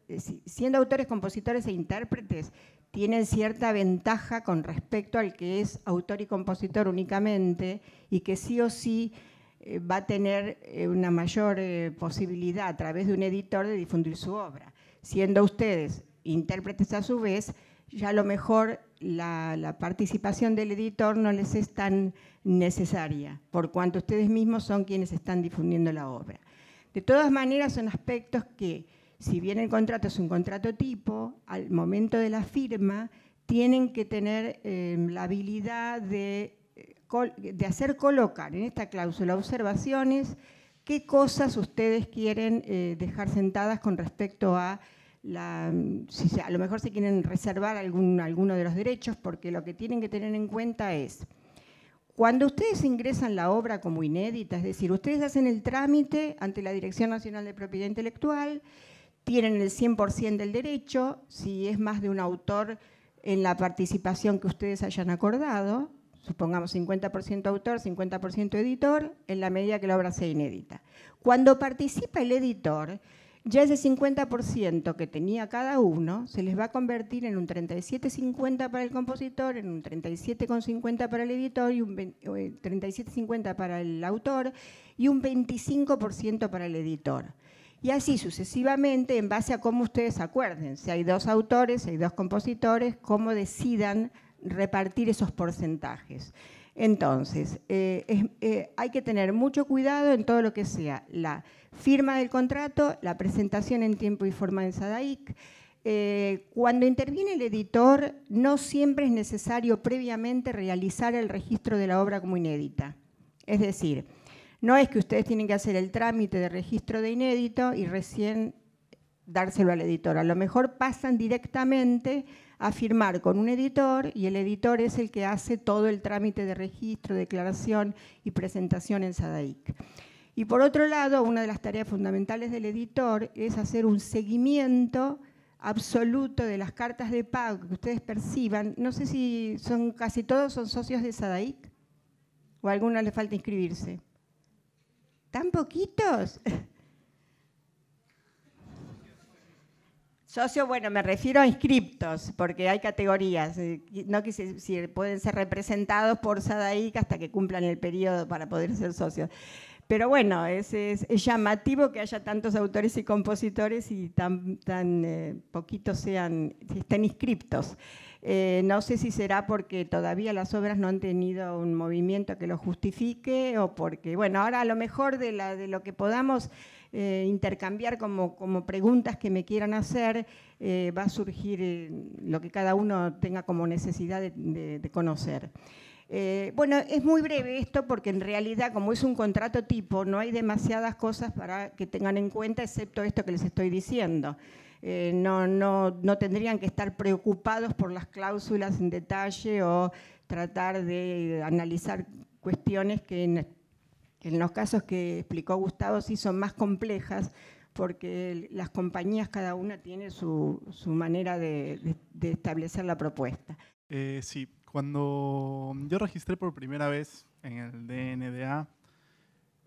siendo autores, compositores e intérpretes, tienen cierta ventaja con respecto al que es autor y compositor únicamente y que sí o sí eh, va a tener eh, una mayor posibilidad a través de un editor de difundir su obra. Siendo ustedes intérpretes a su vez, ya a lo mejor la, participación del editor no les es tan necesaria, por cuanto ustedes mismos son quienes están difundiendo la obra. De todas maneras, son aspectos que, si bien el contrato es un contrato tipo, al momento de la firma tienen que tener em, la habilidad eh, de, hacer colocar en esta cláusula observaciones qué cosas ustedes quieren eh, dejar sentadas con respecto a la, em, si a lo mejor se quieren reservar algún, alguno de los derechos, porque lo que tienen que tener en cuenta es cuando ustedes ingresan la obra como inédita, es decir, ustedes hacen el trámite ante la Dirección Nacional de Propiedad Intelectual, tienen el 100% del derecho, si es más de un autor en la participación que ustedes hayan acordado, supongamos 50% autor, 50% editor, en la medida que la obra sea inédita. Cuando participa el editor, ya ese 50% que tenía cada uno se les va a convertir en un 37,50 para el compositor, en un 37,50 para el editor y un 37,50 eh, para el autor y un 25% para el editor. Y así sucesivamente, en base a cómo ustedes acuerden, si hay dos autores, si hay dos compositores, cómo decidan repartir esos porcentajes. Entonces, eh, eh, hay que tener mucho cuidado en todo lo que sea la firma del contrato, la presentación en tiempo y forma en SADAIC. Eh, cuando interviene el editor, no siempre es necesario previamente realizar el registro de la obra como inédita. Es decir, no es que ustedes tienen que hacer el trámite de registro de inédito y recién dárselo al editor. A lo mejor pasan directamente a firmar con un editor y el editor es el que hace todo el trámite de registro, declaración y presentación en SADAIC. Y por otro lado, una de las tareas fundamentales del editor es hacer un seguimiento absoluto de las cartas de pago que ustedes perciban. No sé si son casi todos son socios de SADAIC o a algunos les falta inscribirse. ¿Tan poquitos? Socio, bueno, me refiero a inscriptos, porque hay categorías. Eh, no quise si pueden ser representados por SADAIC hasta que cumplan el periodo para poder ser socios. Pero bueno, es, llamativo que haya tantos autores y compositores y tan, tan eh, poquitos sean, estén inscriptos. Eh, no sé si será porque todavía las obras no han tenido un movimiento que lo justifique o porque, bueno, ahora a lo mejor de, de lo que podamos eh, intercambiar como, preguntas que me quieran hacer, eh, va a surgir eh, lo que cada uno tenga como necesidad de, conocer. bueno, es muy breve esto porque en realidad como es un contrato tipo, no hay demasiadas cosas para que tengan en cuenta excepto esto que les estoy diciendo. no, no, no, tendrían que estar preocupados por las cláusulas en detalle o tratar de analizar cuestiones que en los casos que explicó Gustavo sí son más complejas porque las compañías cada una tiene su, manera de, establecer la propuesta. Eh, sí, cuando yo registré por primera vez en el DNDA,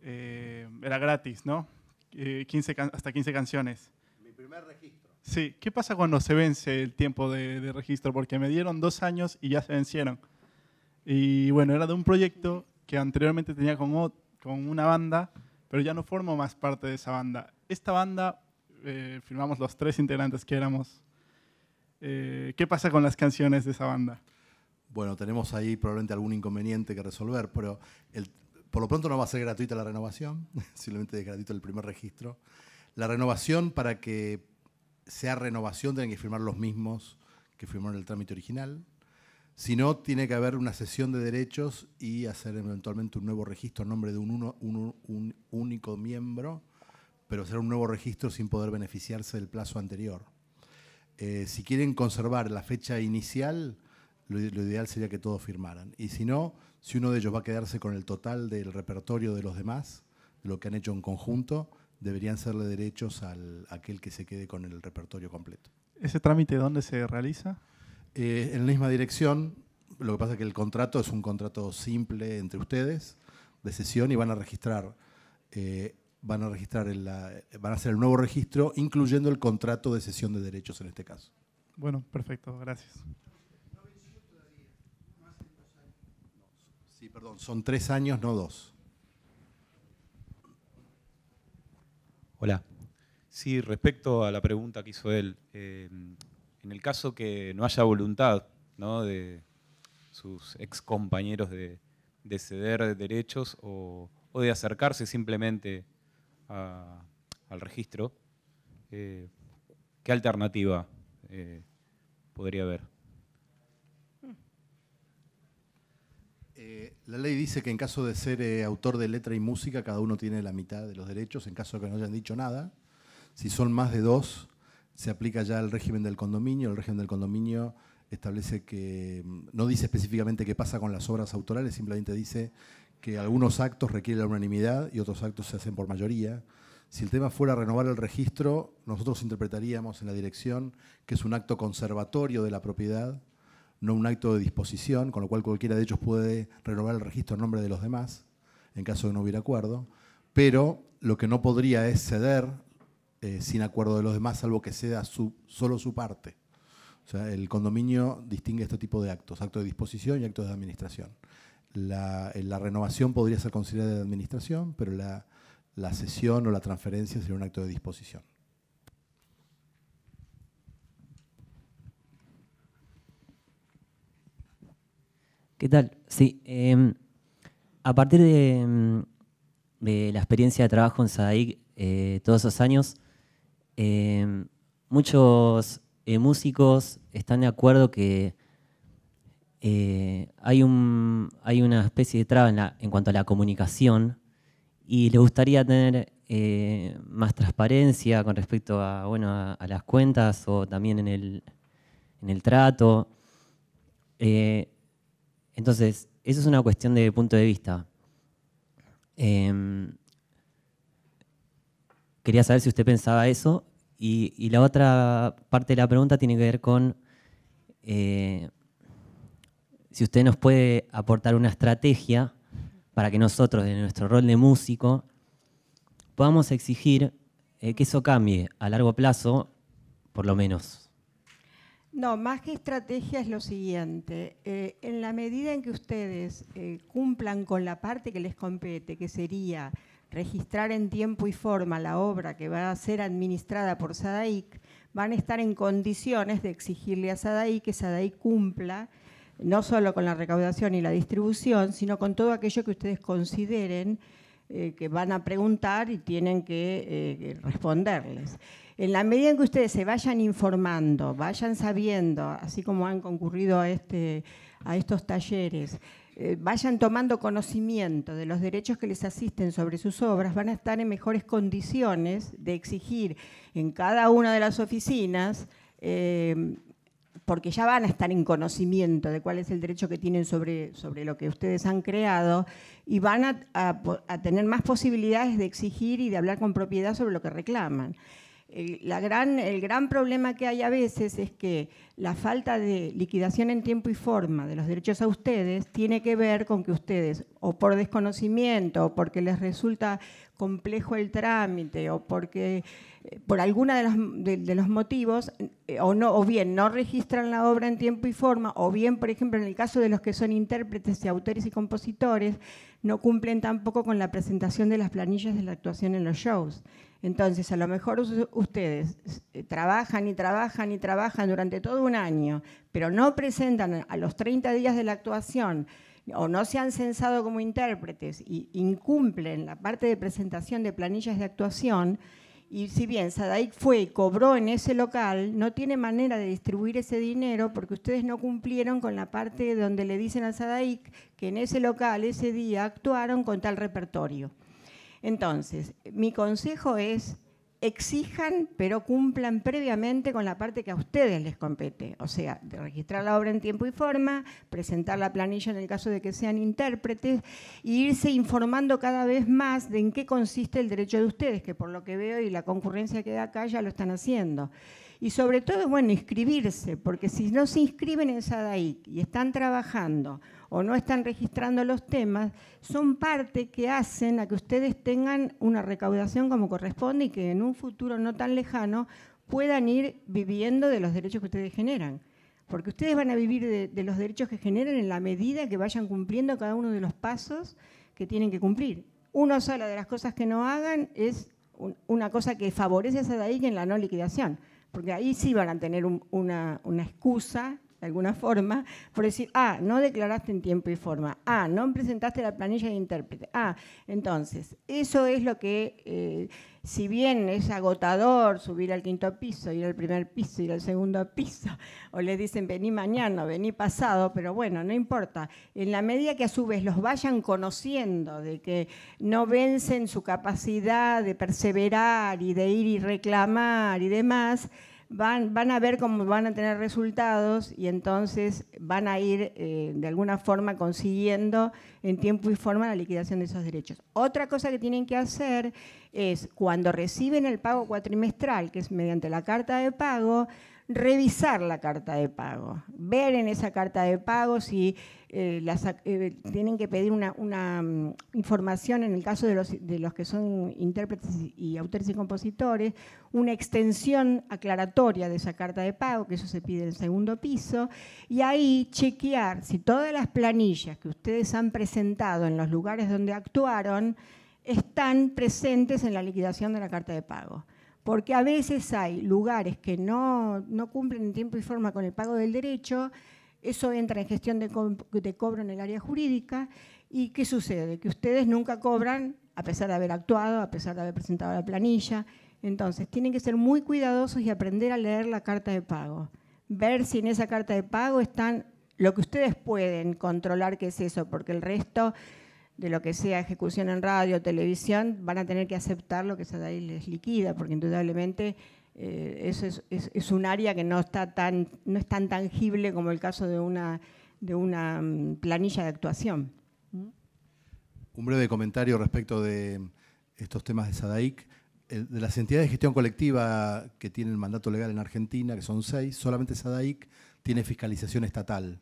eh, era gratis, ¿no? Eh, hasta 15 canciones. Mi primer registro. Sí, ¿qué pasa cuando se vence el tiempo de, registro? Porque me dieron dos años y ya se vencieron. Y bueno, era de un proyecto que anteriormente tenía con, con una banda, pero ya no formo más parte de esa banda. Esta banda, eh, firmamos los tres integrantes que éramos. Eh, ¿Qué pasa con las canciones de esa banda? Bueno, tenemos ahí probablemente algún inconveniente que resolver, pero el, por lo pronto no va a ser gratuita la renovación, simplemente es gratuito el primer registro. La renovación, para que sea renovación, tienen que firmar los mismos que firmaron el trámite original. Si no, tiene que haber una sesión de derechos y hacer eventualmente un nuevo registro en nombre de un, único miembro, pero hacer un nuevo registro sin poder beneficiarse del plazo anterior. Eh, si quieren conservar la fecha inicial, lo, lo, ideal sería que todos firmaran. Y si no, si uno de ellos va a quedarse con el total del repertorio de los demás, de lo que han hecho en conjunto, deberían serle derechos al aquel que se quede con el repertorio completo. ¿Ese trámite dónde se realiza? Eh, en la misma dirección. Lo que pasa es que el contrato es un contrato simple entre ustedes de sesión y van a registrar, eh, van a registrar van a hacer el nuevo registro, incluyendo el contrato de sesión de derechos en este caso. Bueno, perfecto, gracias. Sí, perdón, son tres años, no dos. Hola. Sí, respecto a la pregunta que hizo él, eh, en el caso que no haya voluntad de sus ex compañeros de, ceder derechos o, de acercarse simplemente al registro, eh, ¿qué alternativa eh, podría haber? Eh, la ley dice que en caso de ser autor de letra y música, cada uno tiene la mitad de los derechos, en caso de que no hayan dicho nada. Si son más de dos, se aplica ya el régimen del condominio. El régimen del condominio establece que, mm, no dice específicamente qué pasa con las obras autorales, simplemente dice que algunos actos requieren la unanimidad y otros actos se hacen por mayoría. Si el tema fuera renovar el registro, nosotros interpretaríamos en la dirección que es un acto conservatorio de la propiedad, no un acto de disposición, con lo cual cualquiera de ellos puede renovar el registro en nombre de los demás, en caso de no hubiera acuerdo, pero lo que no podría es ceder eh, sin acuerdo de los demás, salvo que sea solo su parte. O sea, el condominio distingue este tipo de actos, actos de disposición y actos de administración. Eh, la, renovación podría ser considerada de administración, pero la, cesión o la transferencia sería un acto de disposición. ¿Qué tal? Sí. Em, a partir em, de, la experiencia de trabajo en SADAIC eh, todos esos años, Em, muchos eh, músicos están de acuerdo que eh, hay, un, hay una especie de traba en, cuanto a la comunicación y le gustaría tener eh, más transparencia con respecto a, a, las cuentas o también en el, trato. entonces, eso es una cuestión de punto de vista. Em, Quería saber si usted pensaba eso. Y, la otra parte de la pregunta tiene que ver con eh, si usted nos puede aportar una estrategia para que nosotros, en nuestro rol de músico, podamos exigir eh, que eso cambie a largo plazo, por lo menos. No, más que estrategia es lo siguiente. Eh, en la medida en que ustedes cumplan con la parte que les compete, que sería registrar en tiempo y forma la obra que va a ser administrada por SADAIC, van a estar en condiciones de exigirle a SADAIC que SADAIC cumpla no solo con la recaudación y la distribución, sino con todo aquello que ustedes consideren eh, que van a preguntar y tienen eh, que responderles. En la medida en que ustedes se vayan informando, vayan sabiendo, así como han concurrido a, este, a estos talleres, eh, vayan tomando conocimiento de los derechos que les asisten sobre sus obras, van a estar en mejores condiciones de exigir en cada una de las oficinas, eh, porque ya van a estar en conocimiento de cuál es el derecho que tienen sobre, lo que ustedes han creado, y van a tener más posibilidades de exigir y de hablar con propiedad sobre lo que reclaman el, gran, problema que hay a veces es que la falta de liquidación en tiempo y forma de los derechos a ustedes tiene que ver con que ustedes, o por desconocimiento, o porque les resulta complejo el trámite, o porque eh, por alguna de los, motivos, eh, o, no, o bien no registran la obra en tiempo y forma, o bien, por ejemplo, en el caso de los que son intérpretes y autores y compositores, no cumplen tampoco con la presentación de las planillas de la actuación en los shows. Entonces, a lo mejor ustedes eh, trabajan y trabajan y trabajan durante todo un año, pero no presentan a los 30 días de la actuación o no se han censado como intérpretes y incumplen la parte de presentación de planillas de actuación, y si bien Sadaik fue y cobró en ese local, no tiene manera de distribuir ese dinero porque ustedes no cumplieron con la parte donde le dicen a Sadaik que en ese local, ese día, actuaron con tal repertorio. Entonces, mi consejo es, exijan, pero cumplan previamente con la parte que a ustedes les compete, o sea, de registrar la obra en tiempo y forma, presentar la planilla en el caso de que sean intérpretes, e irse informando cada vez más de en qué consiste el derecho de ustedes, que por lo que veo y la concurrencia que da acá ya lo están haciendo. Y sobre todo, bueno, inscribirse, porque si no se inscriben en SADAIC y están trabajando o no están registrando los temas, son parte que hacen a que ustedes tengan una recaudación como corresponde y que en un futuro no tan lejano puedan ir viviendo de los derechos que ustedes generan. Porque ustedes van a vivir de, los derechos que generan en la medida que vayan cumpliendo cada uno de los pasos que tienen que cumplir. Una sola de las cosas que no hagan es una cosa que favorece a esa en la no liquidación porque ahí sí van a tener una, excusa alguna forma, por decir, ah, no declaraste en tiempo y forma, ah, no presentaste la planilla de intérprete, ah, entonces, eso es lo que, eh, si bien es agotador subir al quinto piso, ir al primer piso, ir al segundo piso, o le dicen vení mañana, vení pasado, pero bueno, no importa, en la medida que a su vez los vayan conociendo, de que no vencen su capacidad de perseverar y de ir y reclamar y demás, van, a ver cómo van a tener resultados y entonces van a ir eh, de alguna forma consiguiendo en tiempo y forma la liquidación de esos derechos. Otra cosa que tienen que hacer es cuando reciben el pago cuatrimestral, que es mediante la carta de pago, revisar la carta de pago, ver en esa carta de pago si eh, eh, tienen que pedir una, mm, información, en el caso de los, que son intérpretes y autores y compositores, una extensión aclaratoria de esa carta de pago, que eso se pide en el segundo piso, y ahí chequear si todas las planillas que ustedes han presentado en los lugares donde actuaron están presentes en la liquidación de la carta de pago porque a veces hay lugares que no, no, cumplen en tiempo y forma con el pago del derecho eso entra en gestión de, cobro en el área jurídica. ¿Y qué sucede? Que ustedes nunca cobran, a pesar de haber actuado, a pesar de haber presentado la planilla. Entonces, tienen que ser muy cuidadosos y aprender a leer la carta de pago. Ver si en esa carta de pago están lo que ustedes pueden controlar que es eso, porque el resto de lo que sea ejecución en radio, televisión, van a tener que aceptar lo que esa ley les liquida, porque indudablemente eh, es, un área que no, está tan, no es tan tangible como el caso de una, de una mm, planilla de actuación. Un breve comentario respecto de estos temas de SADAIC. De las entidades de gestión colectiva que tienen mandato legal en Argentina, que son seis, solamente SADAIC tiene fiscalización estatal.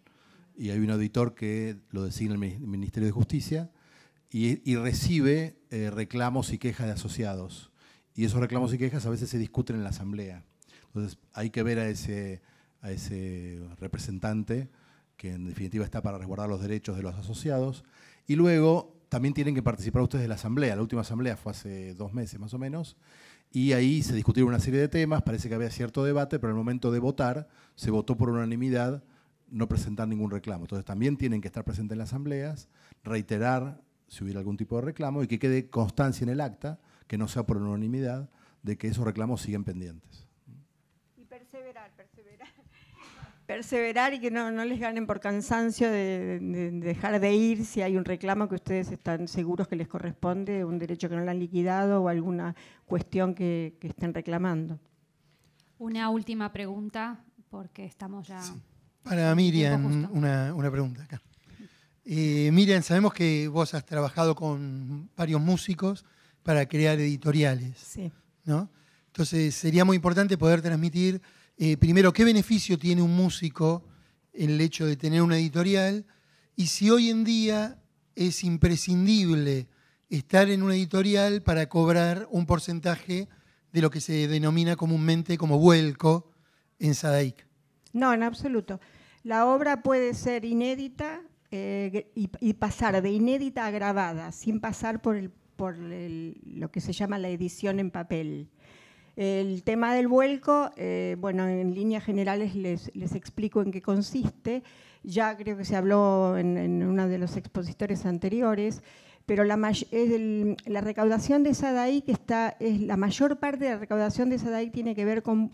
Y hay un auditor que lo designa el Ministerio de Justicia y, recibe eh, reclamos y quejas de asociados y esos reclamos y quejas a veces se discuten en la asamblea. Entonces hay que ver a ese, representante que en definitiva está para resguardar los derechos de los asociados. Y luego también tienen que participar ustedes de la asamblea. La última asamblea fue hace dos meses más o menos. Y ahí se discutieron una serie de temas, parece que había cierto debate, pero en el momento de votar se votó por unanimidad no presentar ningún reclamo. Entonces también tienen que estar presentes en las asambleas, reiterar si hubiera algún tipo de reclamo y que quede constancia en el acta que no sea por unanimidad, de que esos reclamos siguen pendientes. Y perseverar, perseverar. Perseverar y que no, les ganen por cansancio de, dejar de ir si hay un reclamo que ustedes están seguros que les corresponde, un derecho que no lo han liquidado o alguna cuestión que, estén reclamando. Una última pregunta, porque estamos ya... Para Miriam, una, pregunta acá. Eh, Miriam, sabemos que vos has trabajado con varios músicos para crear editoriales. Sí. ¿no? Entonces sería muy importante poder transmitir, eh, primero, qué beneficio tiene un músico en el hecho de tener una editorial y si hoy en día es imprescindible estar en una editorial para cobrar un porcentaje de lo que se denomina comúnmente como vuelco en Sadaic. No, en absoluto. La obra puede ser inédita eh, y, pasar de inédita a grabada, sin pasar por el por lo que se llama la edición en papel. El tema del vuelco, eh, bueno, en líneas generales les, explico en qué consiste. Ya creo que se habló en, uno de los expositores anteriores, pero la, la recaudación de SADAI, que está, es la mayor parte de la recaudación de SADAI tiene que ver con,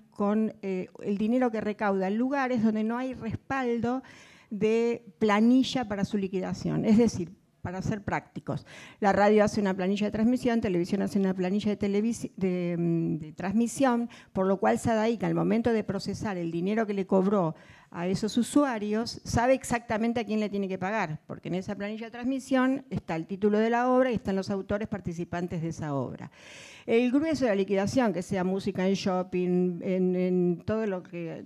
eh, el dinero que recauda en lugares donde no hay respaldo de planilla para su liquidación. Es decir, para ser prácticos. La radio hace una planilla de transmisión, televisión hace una planilla de, mm, de, transmisión, por lo cual Sadaika, al momento de procesar el dinero que le cobró a esos usuarios, sabe exactamente a quién le tiene que pagar, porque en esa planilla de transmisión está el título de la obra y están los autores participantes de esa obra. El grueso de la liquidación, que sea música en shopping, en, todo lo que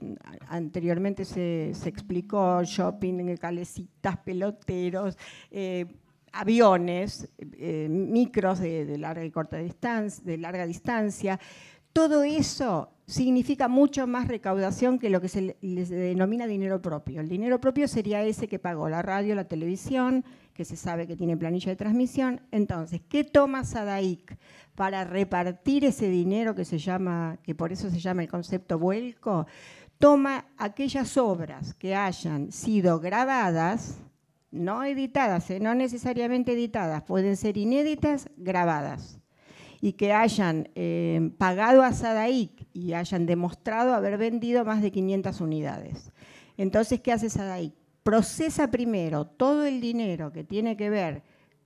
anteriormente se, explicó, shopping, calecitas, peloteros, eh, aviones, eh, micros de, larga y corta distancia, de larga distancia, todo eso significa mucho más recaudación que lo que se denomina dinero propio. El dinero propio sería ese que pagó la radio, la televisión, que se sabe que tiene planilla de transmisión. Entonces, ¿qué toma Sadaic para repartir ese dinero que se llama, que por eso se llama el concepto vuelco? Toma aquellas obras que hayan sido grabadas, no editadas, eh, no necesariamente editadas, pueden ser inéditas, grabadas, y que hayan eh, pagado a Sadaic y hayan demostrado haber vendido más de 500 unidades. Entonces, ¿qué hace Sadaic? Procesa primero todo el dinero que tiene que ver,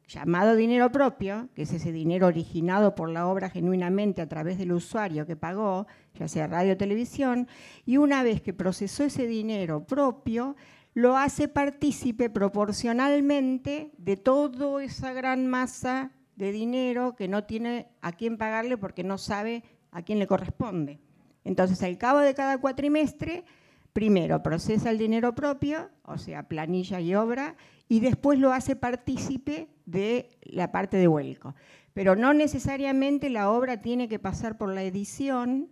llamado dinero propio, que es ese dinero originado por la obra genuinamente a través del usuario que pagó, ya sea radio o televisión, y una vez que procesó ese dinero propio, lo hace partícipe proporcionalmente de toda esa gran masa de dinero que no tiene a quién pagarle porque no sabe a quién le corresponde. Entonces, al cabo de cada cuatrimestre, primero procesa el dinero propio, o sea, planilla y obra, y después lo hace partícipe de la parte de vuelco. Pero no necesariamente la obra tiene que pasar por la edición,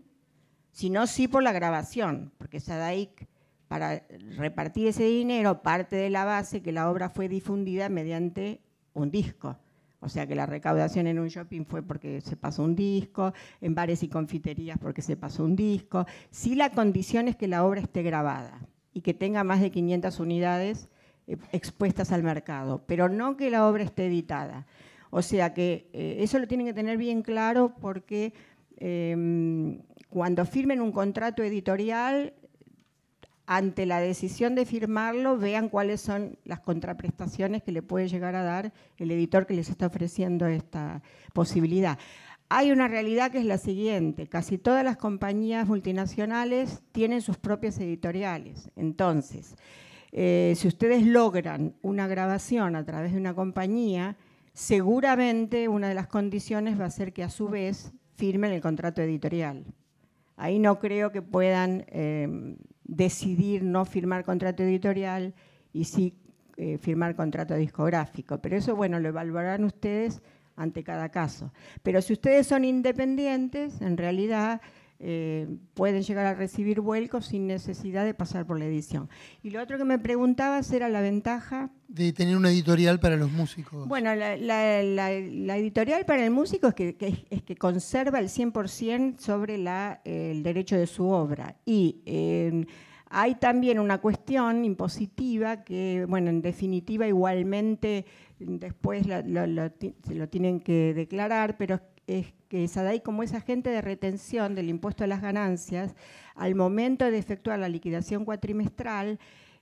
sino sí por la grabación, porque Sadaic para repartir ese dinero, parte de la base que la obra fue difundida mediante un disco. O sea que la recaudación en un shopping fue porque se pasó un disco, en bares y confiterías porque se pasó un disco. Si la condición es que la obra esté grabada y que tenga más de 500 unidades eh, expuestas al mercado, pero no que la obra esté editada. O sea que eh, eso lo tienen que tener bien claro porque em, cuando firmen un contrato editorial ante la decisión de firmarlo, vean cuáles son las contraprestaciones que le puede llegar a dar el editor que les está ofreciendo esta posibilidad. Hay una realidad que es la siguiente, casi todas las compañías multinacionales tienen sus propias editoriales. Entonces, eh, si ustedes logran una grabación a través de una compañía, seguramente una de las condiciones va a ser que a su vez firmen el contrato editorial. Ahí no creo que puedan... Eh, decidir no firmar contrato editorial y sí eh, firmar contrato discográfico. Pero eso, bueno, lo evaluarán ustedes ante cada caso. Pero si ustedes son independientes, en realidad eh, pueden llegar a recibir vuelcos sin necesidad de pasar por la edición. Y lo otro que me preguntabas era la ventaja... De tener una editorial para los músicos. Bueno, la, editorial para el músico es que, es que conserva el 100% sobre el derecho de su obra. Y... Em, hay también una cuestión impositiva que, bueno, en definitiva igualmente después se lo tienen que declarar, pero es que SADAI, como es agente de retención del impuesto a las ganancias, al momento de efectuar la liquidación cuatrimestral,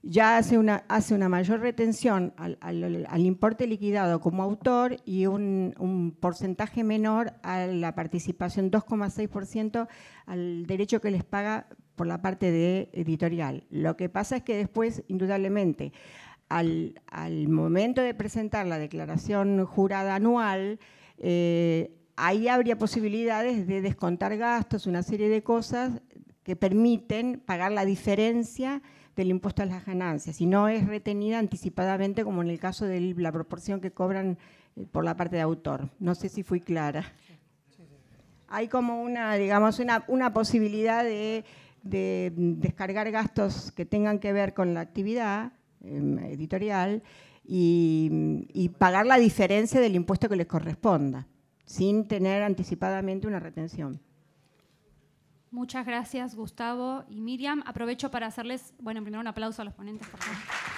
ya hace una, hace una mayor retención al, importe liquidado como autor y un, porcentaje menor a la participación, 2,6% al derecho que les paga por la parte de editorial. Lo que pasa es que después, indudablemente, al, momento de presentar la declaración jurada anual, eh, ahí habría posibilidades de descontar gastos, una serie de cosas que permiten pagar la diferencia del impuesto a las ganancias y no es retenida anticipadamente como en el caso de la proporción que cobran eh, por la parte de autor. No sé si fui clara. Hay como una, digamos, una, posibilidad de, descargar gastos que tengan que ver con la actividad em, editorial y pagar la diferencia del impuesto que les corresponda sin tener anticipadamente una retención. Muchas gracias, Gustavo y Miriam. Aprovecho para hacerles, bueno, primero un aplauso a los ponentes, por favor.